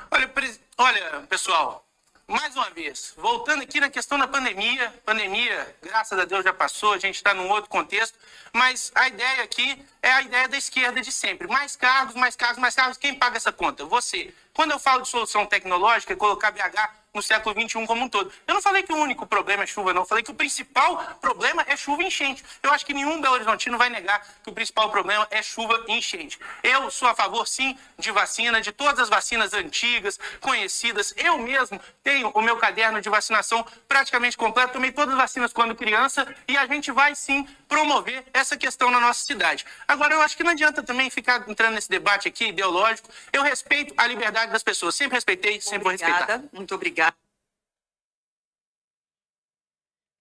Olha, pre... Olha, pessoal, mais uma vez, voltando aqui na questão da pandemia. Pandemia, graças a Deus, já passou, a gente está num outro contexto, mas a ideia aqui é a ideia da esquerda de sempre. Mais cargos, mais cargos, mais cargos. Quem paga essa conta? Você. Quando eu falo de solução tecnológica, colocar BH no século XXI como um todo. Eu não falei que o único problema é chuva, não. Eu falei que o principal problema é chuva e enchente. Eu acho que nenhum Belo Horizontino vai negar que o principal problema é chuva e enchente. Eu sou a favor, sim, de vacina, de todas as vacinas antigas, conhecidas. Eu mesmo tenho o meu caderno de vacinação praticamente completo. Tomei todas as vacinas quando criança e a gente vai, sim, promover essa questão na nossa cidade. Agora, eu acho que não adianta também ficar entrando nesse debate aqui ideológico. Eu respeito a liberdade das pessoas. Sempre respeitei, sempre obrigada, vou respeitar. Muito obrigada.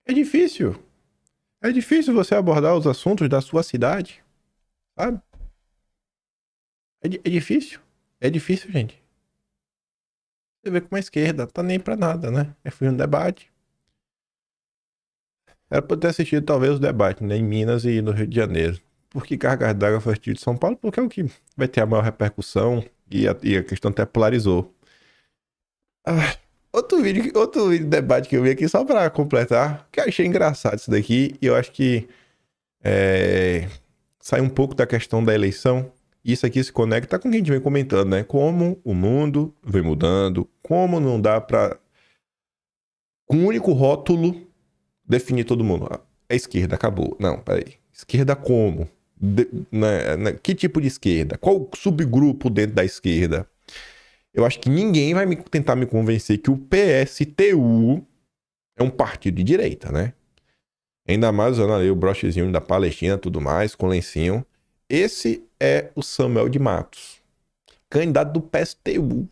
É difícil. É difícil você abordar os assuntos da sua cidade, sabe? É, é difícil. É difícil, gente. Você vê como a esquerda tá nem pra nada, né? É fui um debate. Era pra ter assistido talvez o debate, né? Em Minas e no Rio de Janeiro. porque cargas d'água foi assistido em São Paulo? Porque é o que vai ter a maior repercussão e a, e a questão até polarizou. Ah. Outro vídeo, outro vídeo de debate que eu vi aqui, só para completar, que eu achei engraçado isso daqui, e eu acho que é, sai um pouco da questão da eleição. Isso aqui se conecta com o que a gente vem comentando, né? Como o mundo vem mudando, como não dá para com um único rótulo definir todo mundo. A ah, é esquerda acabou. Não, peraí. Esquerda como? De, né, né, que tipo de esquerda? Qual subgrupo dentro da esquerda? Eu acho que ninguém vai me tentar me convencer que o PSTU é um partido de direita, né? Ainda mais usando ali o brochezinho da Palestina, tudo mais, com lencinho. Esse é o Samuel de Matos, candidato do PSTU,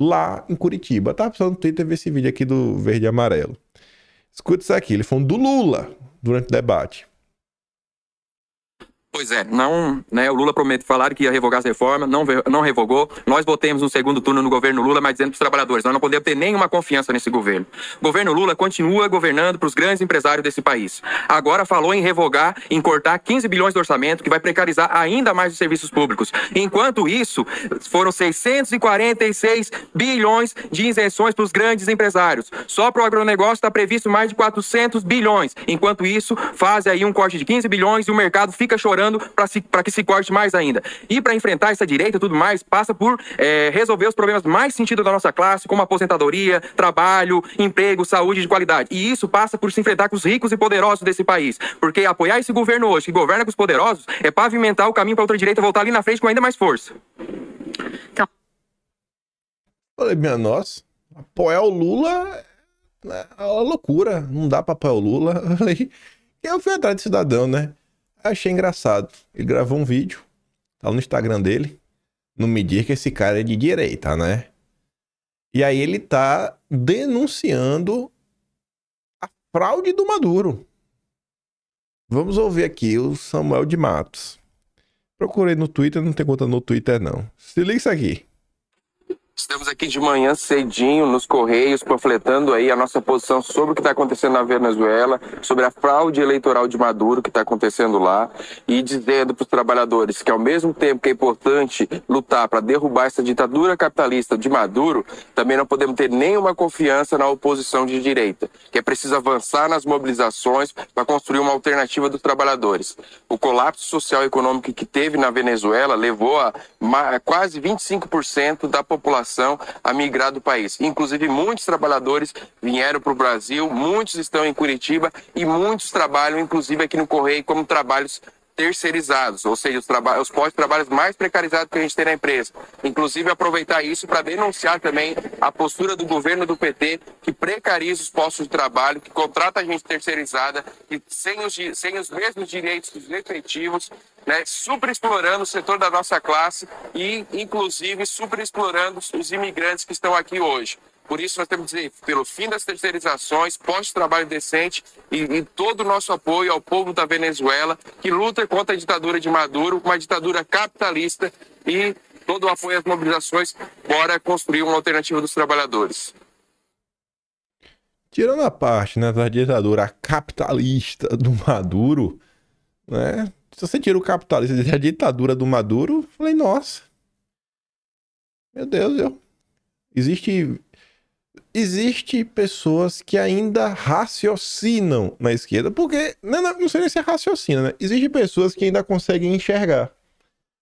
lá em Curitiba. Tá precisando no Twitter ver esse vídeo aqui do verde e amarelo. Escuta isso aqui, ele falou do Lula durante o debate. Pois é, não, né, o Lula prometeu falar que ia revogar as reforma, não, não revogou. Nós votemos no segundo turno no governo Lula, mas dizendo para os trabalhadores, nós não podemos ter nenhuma confiança nesse governo. O governo Lula continua governando para os grandes empresários desse país. Agora falou em revogar, em cortar 15 bilhões do orçamento, que vai precarizar ainda mais os serviços públicos. Enquanto isso, foram 646 bilhões de isenções para os grandes empresários. Só para o agronegócio está previsto mais de 400 bilhões. Enquanto isso, faz aí um corte de 15 bilhões e o mercado fica chorando orando para que se corte mais ainda. E para enfrentar essa direita e tudo mais, passa por é, resolver os problemas mais sentidos da nossa classe, como aposentadoria, trabalho, emprego, saúde de qualidade. E isso passa por se enfrentar com os ricos e poderosos desse país. Porque apoiar esse governo hoje, que governa com os poderosos, é pavimentar o caminho para outra direita voltar ali na frente com ainda mais força. Então... Falei, minha nossa, apoiar o Lula é, né, é uma loucura. Não dá para apoiar o Lula. Eu falei, é o verdadeiro cidadão, né? Achei engraçado. Ele gravou um vídeo, tá no Instagram dele. Não me diz que esse cara é de direita, né? E aí ele tá denunciando a fraude do Maduro. Vamos ouvir aqui o Samuel de Matos. Procurei no Twitter, não tem conta no Twitter não. Se liga isso aqui. Estamos aqui de manhã cedinho nos Correios, panfletando aí a nossa posição sobre o que está acontecendo na Venezuela, sobre a fraude eleitoral de Maduro que está acontecendo lá, e dizendo para os trabalhadores que, ao mesmo tempo que é importante lutar para derrubar essa ditadura capitalista de Maduro, também não podemos ter nenhuma confiança na oposição de direita, que é preciso avançar nas mobilizações para construir uma alternativa dos trabalhadores. O colapso social e econômico que teve na Venezuela levou a quase 25% da população migração, a migrar do país. Inclusive, muitos trabalhadores vieram para o Brasil, muitos estão em Curitiba e muitos trabalham, inclusive aqui no Correio, como trabalhos terceirizados, ou seja, os, os pós-trabalhos mais precarizados que a gente tem na empresa. Inclusive, aproveitar isso para denunciar também a postura do governo do PT, que precariza os postos de trabalho, que contrata a gente terceirizada, e sem os, sem os mesmos direitos dos efetivos, né, superexplorando o setor da nossa classe e, inclusive, superexplorando os imigrantes que estão aqui hoje. Por isso, nós temos que dizer, pelo fim das terceirizações, pós-trabalho decente e, e, todo o nosso apoio ao povo da Venezuela, que luta contra a ditadura de Maduro, uma ditadura capitalista, e todo o apoio às mobilizações, bora construir uma alternativa dos trabalhadores. Tirando a parte né, da ditadura capitalista do Maduro, né? Se você tira o capitalista da a ditadura do Maduro, eu falei, nossa. Meu Deus, eu. Existe existe pessoas que ainda raciocinam na esquerda, porque não, né, não, não sei nem se é raciocina, né? Existem pessoas que ainda conseguem enxergar.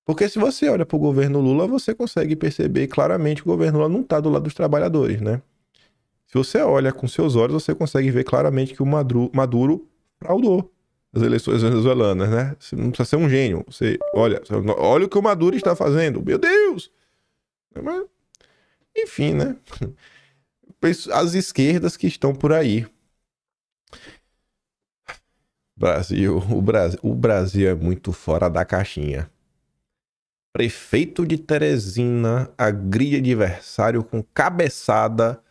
Porque se você olha para o governo Lula, você consegue perceber claramente que o governo Lula não está do lado dos trabalhadores, né? Se você olha com seus olhos, você consegue ver claramente que o Maduro, Maduro fraudou as eleições venezuelanas, né? Você não precisa ser um gênio. Você olha, olha o que o Maduro está fazendo. Meu Deus! Mas, enfim, né? as esquerdas que estão por aí. Brasil, o Brasil, o Brasil é muito fora da caixinha. Prefeito de Teresina agria adversário com cabeçada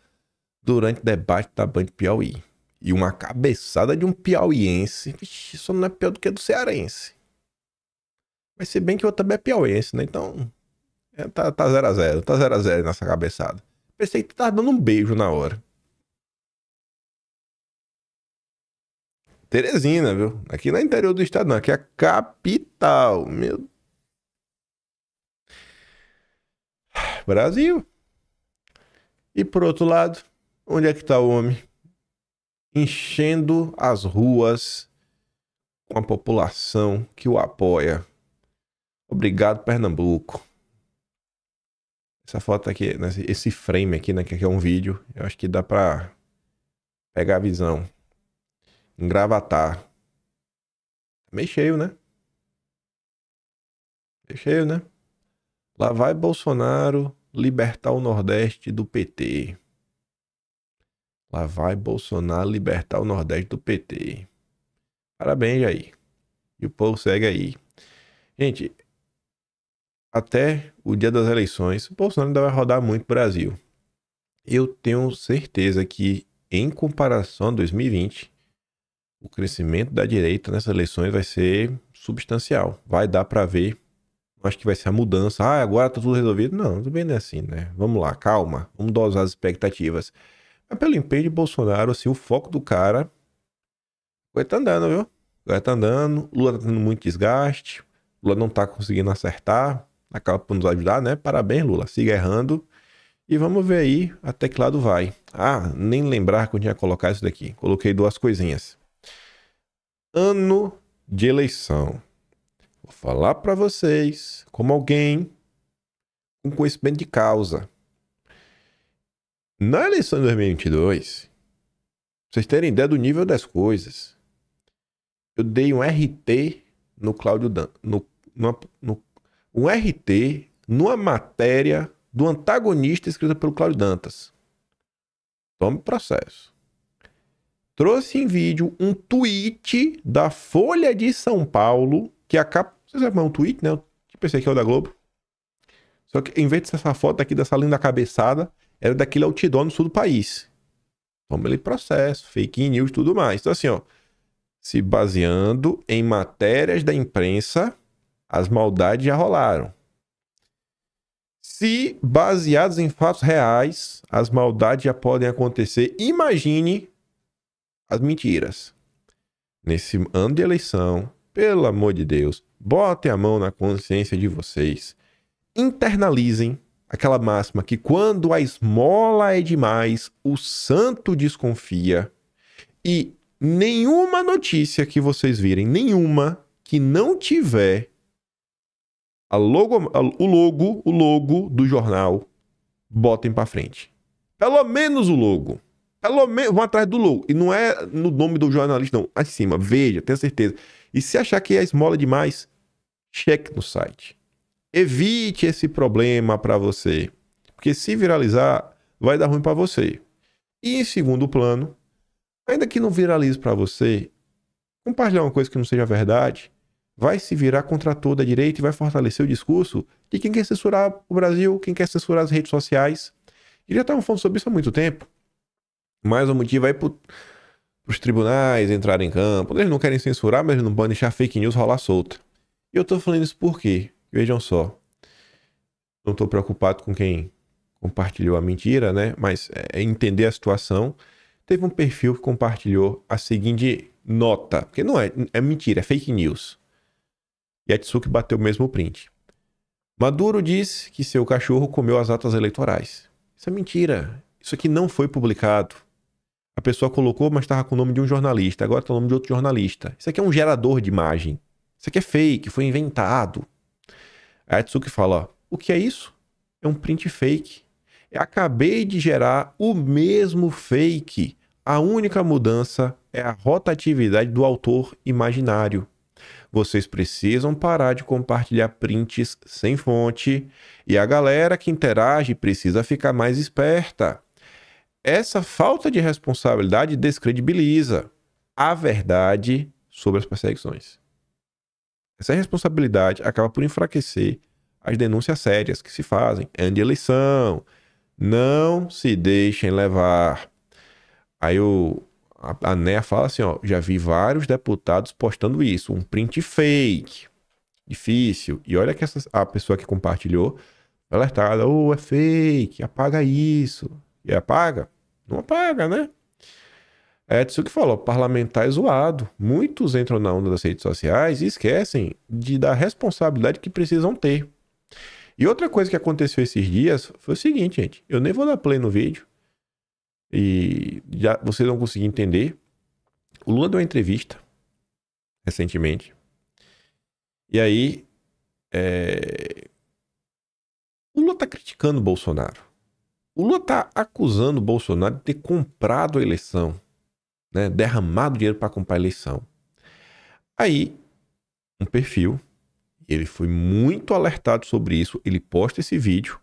durante debate da Band Piauí. E uma cabeçada de um piauiense. Vixe, isso não é pior do que do cearense. Mas se bem que o outro também é piauiense, né? Então, é, tá 0x0, tá 0x0 tá nessa cabeçada. Pensei que tu tava dando um beijo na hora. Teresina, viu? Aqui na é interior do estado, não. Aqui é a capital. Meu. Brasil. E por outro lado, onde é que tá o homem? Enchendo as ruas com a população que o apoia. Obrigado, Pernambuco. Essa foto aqui, esse frame aqui, né? Que aqui é um vídeo. Eu acho que dá pra pegar a visão. Engravatar. Tá meio cheio, né? Meio cheio, né? Lá vai Bolsonaro libertar o Nordeste do PT. Lá vai Bolsonaro libertar o Nordeste do PT. Parabéns, Jair. E o povo segue aí. Gente, até o dia das eleições, o Bolsonaro ainda vai rodar muito o Brasil. Eu tenho certeza que, em comparação a 2020, o crescimento da direita nessas eleições vai ser substancial. Vai dar para ver. Acho que vai ser a mudança. Ah, agora tá tudo resolvido. Não, tudo bem não é assim, né? Vamos lá, calma. Vamos dosar as expectativas. Mas pelo empenho de Bolsonaro, assim, o foco do cara. Vai tá andando, viu? Vai tá andando. Lula tá tendo muito desgaste. Lula não tá conseguindo acertar acaba por nos ajudar, né? Parabéns, Lula. Siga errando. E vamos ver aí até que lado vai. Ah, nem lembrar que eu tinha colocado isso daqui. Coloquei duas coisinhas. Ano de eleição. Vou falar para vocês como alguém com conhecimento de causa. Na eleição de 2022, vocês terem ideia do nível das coisas, eu dei um RT no Cláudio Dan, no, no, no um RT numa matéria do antagonista escrita pelo Cláudio Dantas. Tome processo. Trouxe em vídeo um tweet da Folha de São Paulo, que é a capa. Vocês sabem é um tweet, né? Eu pensei que é o da Globo. Só que em vez de ser essa foto aqui dessa linda cabeçada, era é daquele outdoor no sul do país. Toma ele processo, fake news tudo mais. Então, assim, ó. Se baseando em matérias da imprensa as maldades já rolaram. Se baseados em fatos reais, as maldades já podem acontecer. Imagine as mentiras. Nesse ano de eleição, pelo amor de Deus, botem a mão na consciência de vocês. Internalizem aquela máxima que quando a esmola é demais, o santo desconfia. E nenhuma notícia que vocês virem, nenhuma que não tiver a logo, a, o logo, o logo do jornal, botem para frente. Pelo menos o logo. Pelo menos vão atrás do logo. E não é no nome do jornalista, não. Acima, veja, tenha certeza. E se achar que é esmola demais, cheque no site. Evite esse problema para você. Porque se viralizar, vai dar ruim para você. E em segundo plano, ainda que não viralize para você, compartilhar uma coisa que não seja verdade vai se virar contra toda a direita e vai fortalecer o discurso de quem quer censurar o Brasil, quem quer censurar as redes sociais. E já estavam falando sobre isso há muito tempo. Mais um motivo aí para os tribunais entrarem em campo. Eles não querem censurar, mas não podem deixar fake news rolar solta. E eu estou falando isso porque, vejam só, não estou preocupado com quem compartilhou a mentira, né? Mas é, é entender a situação. Teve um perfil que compartilhou a seguinte nota, porque não é, é mentira, é fake news. Tsuki bateu o mesmo print. Maduro diz que seu cachorro comeu as atas eleitorais. Isso é mentira. Isso aqui não foi publicado. A pessoa colocou, mas estava com o nome de um jornalista. Agora está o nome de outro jornalista. Isso aqui é um gerador de imagem. Isso aqui é fake, foi inventado. A Tsuki fala: ó, o que é isso? É um print fake. Eu acabei de gerar o mesmo fake. A única mudança é a rotatividade do autor imaginário vocês precisam parar de compartilhar prints sem fonte e a galera que interage precisa ficar mais esperta. Essa falta de responsabilidade descredibiliza a verdade sobre as perseguições. Essa responsabilidade acaba por enfraquecer as denúncias sérias que se fazem. É de eleição. Não se deixem levar. Aí o, a, a NEA fala assim, ó, já vi vários deputados postando isso, um print fake. Difícil. E olha que essa, a pessoa que compartilhou alertada, tá ô, oh, é fake, apaga isso. E apaga? Não apaga, né? É disso que falou, parlamentar é zoado. Muitos entram na onda das redes sociais e esquecem de dar responsabilidade que precisam ter. E outra coisa que aconteceu esses dias foi o seguinte, gente. Eu nem vou dar play no vídeo, e já vocês vão conseguir entender. O Lula deu uma entrevista recentemente. E aí. É... O Lula tá criticando o Bolsonaro. O Lula tá acusando o Bolsonaro de ter comprado a eleição, né? derramado dinheiro para comprar a eleição. Aí, um perfil, ele foi muito alertado sobre isso, ele posta esse vídeo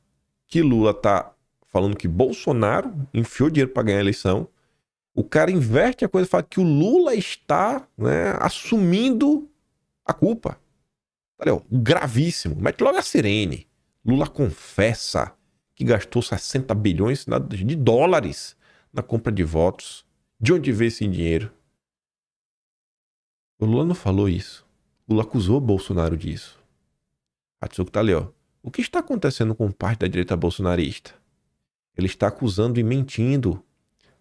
que Lula tá falando que Bolsonaro enfiou dinheiro para ganhar a eleição. O cara inverte a coisa e fala que o Lula está né, assumindo a culpa. Olha, gravíssimo. Mete logo a sirene. Lula confessa que gastou 60 bilhões de dólares na compra de votos. De onde veio esse dinheiro? O Lula não falou isso. Lula acusou Bolsonaro disso. Hatsuko tá ali, ó. O que está acontecendo com parte da direita bolsonarista? Ele está acusando e mentindo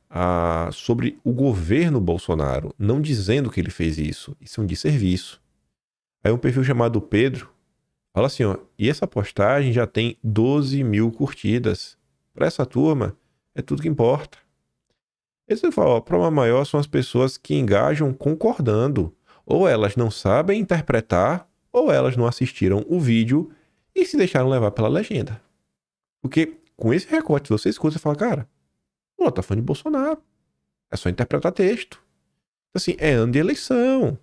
a, ah, sobre o governo Bolsonaro, não dizendo que ele fez isso. Isso é um desserviço. Aí um perfil chamado Pedro fala assim: ó, e essa postagem já tem 12 mil curtidas. Para essa turma, é tudo que importa. Eles fala: ó, o problema maior são as pessoas que engajam concordando. Ou elas não sabem interpretar, ou elas não assistiram o vídeo e se deixaram levar pela legenda. Porque com esse recorte, você escuta e fala, cara, pô, tá fã de Bolsonaro. É só interpretar texto. Então, assim, é ano de eleição.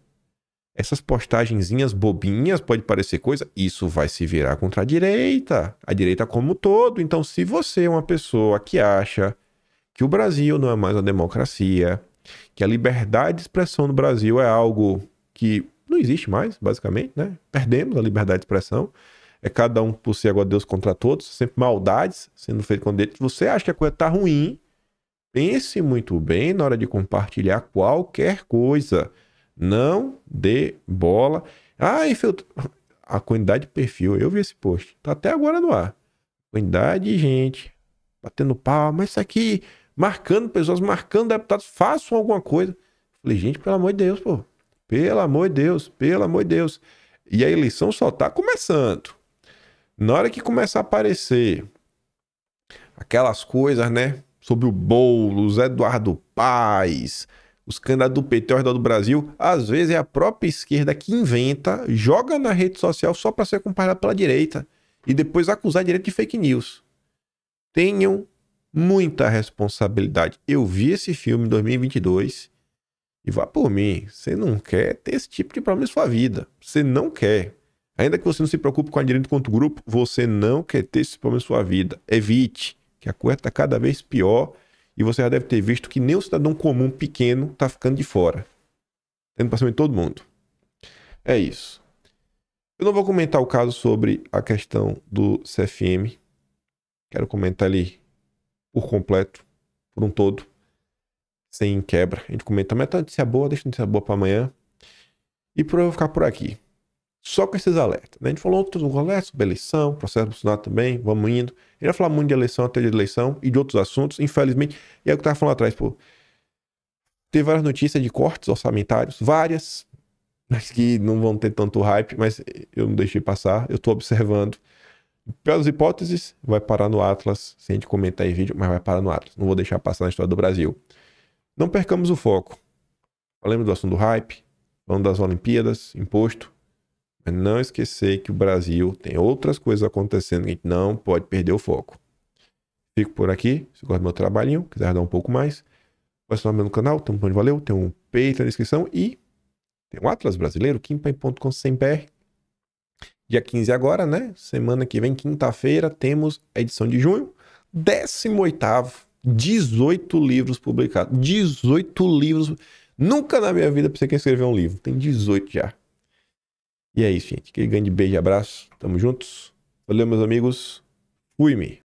Essas postagenzinhas bobinhas pode parecer coisa, isso vai se virar contra a direita, a direita como um todo. Então, se você é uma pessoa que acha que o Brasil não é mais uma democracia, que a liberdade de expressão no Brasil é algo que não existe mais, basicamente, né? Perdemos a liberdade de expressão é cada um por si, agora Deus contra todos, sempre maldades sendo feitas com ele. Você acha que a coisa está ruim? Pense muito bem na hora de compartilhar qualquer coisa. Não dê bola. Ah, infiltrou. A quantidade de perfil, eu vi esse post, tá até agora no ar. Quantidade de gente batendo pau, mas isso aqui, marcando pessoas, marcando deputados, façam alguma coisa. Falei, gente, pelo amor de Deus, pô. Pelo amor de Deus, pelo amor de Deus. E a eleição só tá começando. Na hora que começa a aparecer aquelas coisas, né? Sobre o Boulos, Eduardo Paz, os candidatos do PT ao redor do Brasil, às vezes é a própria esquerda que inventa, joga na rede social só para ser comparada pela direita e depois acusar a direita de fake news. Tenham muita responsabilidade. Eu vi esse filme em 2022 e vá por mim, você não quer ter esse tipo de problema na sua vida. Você não quer. Ainda que você não se preocupe com a direito contra o grupo, você não quer ter esse problema em sua vida. Evite, que a coisa está cada vez pior e você já deve ter visto que nem o cidadão comum pequeno está ficando de fora. Tendo tá passamento de todo mundo. É isso. Eu não vou comentar o caso sobre a questão do CFM. Quero comentar ali por completo, por um todo, sem quebra. A gente comenta metade de ser boa, deixa de notícia boa para amanhã. E por eu ficar por aqui só com esses alertas. Né? A gente falou outros alertas sobre eleição, processo Bolsonaro também, vamos indo. Ele vai falar muito de eleição, até de eleição e de outros assuntos, infelizmente. E é o que eu estava falando atrás, pô. Teve várias notícias de cortes orçamentários, várias, mas que não vão ter tanto hype, mas eu não deixei passar, eu estou observando. Pelas hipóteses, vai parar no Atlas, se a gente comentar em vídeo, mas vai parar no Atlas. Não vou deixar passar na história do Brasil. Não percamos o foco. Falamos do assunto do hype, falando das Olimpíadas, imposto, mas é não esquecer que o Brasil tem outras coisas acontecendo que a gente não pode perder o foco. Fico por aqui. Se gosta do meu trabalhinho, quiser dar um pouco mais, pode se inscrever no canal, tem um bom de valeu, tem um peito na descrição e tem um Atlas brasileiro, kimpen.com.br. Dia 15 agora, né? Semana que vem, quinta-feira, temos a edição de junho, 18 18 livros publicados. 18 livros. Nunca na minha vida pensei que escrever um livro. Tem 18 já. E é isso, gente. Aquele grande beijo e abraço. Tamo juntos. Valeu, meus amigos. Fui-me.